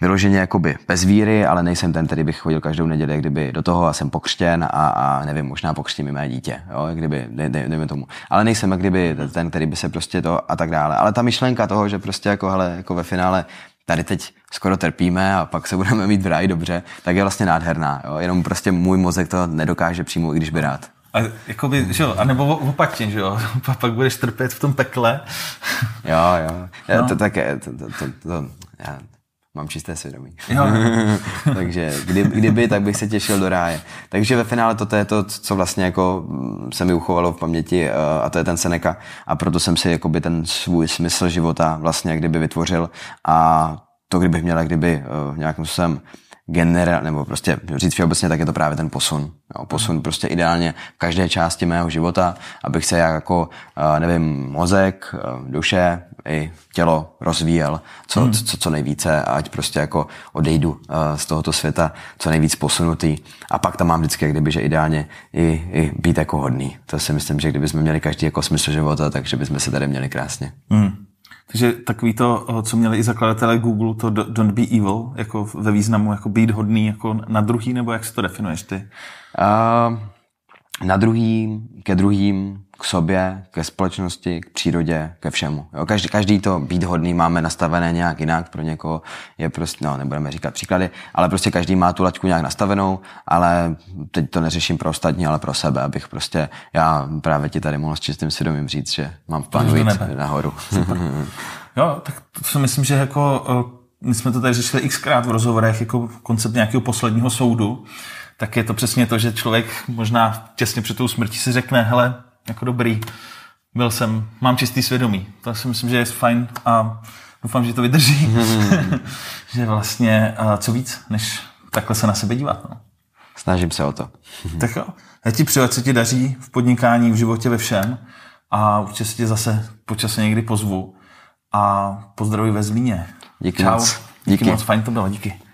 vyloženě jakoby bez víry, ale nejsem ten, který bych chodil každou neděli, kdyby do toho a jsem pokřtěn a, a nevím, možná pokřtím i mé dítě, jo, kdyby, ne, ne, nevím tomu. Ale nejsem kdyby ten, který by se prostě to a tak dále. Ale ta myšlenka toho, že prostě jako, hele, jako ve finále tady teď skoro trpíme a pak se budeme mít v ráji dobře, tak je vlastně nádherná. Jo? Jenom prostě můj mozek to nedokáže přímo, i když by rád. A, jakoby, že jo, nebo opačně, že jo, a *laughs* pak budeš trpět v tom pekle. Jo, jo, no. to, tak je, to, to, to, to, já mám čisté svědomí. Jo. *laughs* Takže kdy, kdyby, tak bych se těšil do ráje. Takže ve finále toto je to, co vlastně jako mm, se mi uchovalo v paměti eh, a to je ten Seneca a proto jsem si jakoby ten svůj smysl života vlastně kdyby vytvořil a to, kdybych měl kdyby eh, v nějakém jsem generál, nebo prostě říct všeobecně, tak je to právě ten posun. Jo, posun prostě ideálně v každé části mého života, abych se jak jako, eh, nevím, mozek, duše, i tělo rozvíjel co, hmm. co, co nejvíce a ať prostě jako odejdu uh, z tohoto světa co nejvíc posunutý. A pak tam mám vždycky jak kdyby, že ideálně i, i být jako hodný. To si myslím, že kdybychom měli každý jako smysl života, takže bychom se tady měli krásně. Hmm. Takže takový to, eh, co měli i zakladatelé Google, to don't be evil, jako ve významu jako být hodný jako na druhý, nebo jak si to definuješ ty? Uh, na druhým, ke druhým, k sobě, ke společnosti, k přírodě, ke všemu. Jo, každý, každý to být hodný máme nastavené nějak jinak, pro někoho je prostě, no nebudeme říkat příklady, ale prostě každý má tu laťku nějak nastavenou, ale teď to neřeším pro ostatní, ale pro sebe, abych prostě, já právě ti tady mohl s čistým svědomím říct, že mám v plánu jít nahoru. *laughs* *laughs* jo, tak to myslím, že jako eh, my jsme to tady řešili xkrát v rozhovorech, jako koncept nějakého posledního soudu, tak je to přesně to, že člověk možná těsně před tou smrtí si řekne, hele, jako dobrý, byl jsem, mám čistý svědomí. To si myslím, že je fajn a doufám, že to vydrží. Hmm. *laughs* že vlastně, co víc, než takhle se na sebe dívat. No. Snažím se o to. *laughs* tak jo. Já ti přeju, co ti daří v podnikání, v životě, ve všem. A určitě se tě zase počas někdy pozvu. A pozdravuji ve Zlíně. Díky Čau. moc. Díky, díky moc, fajn to bylo, díky.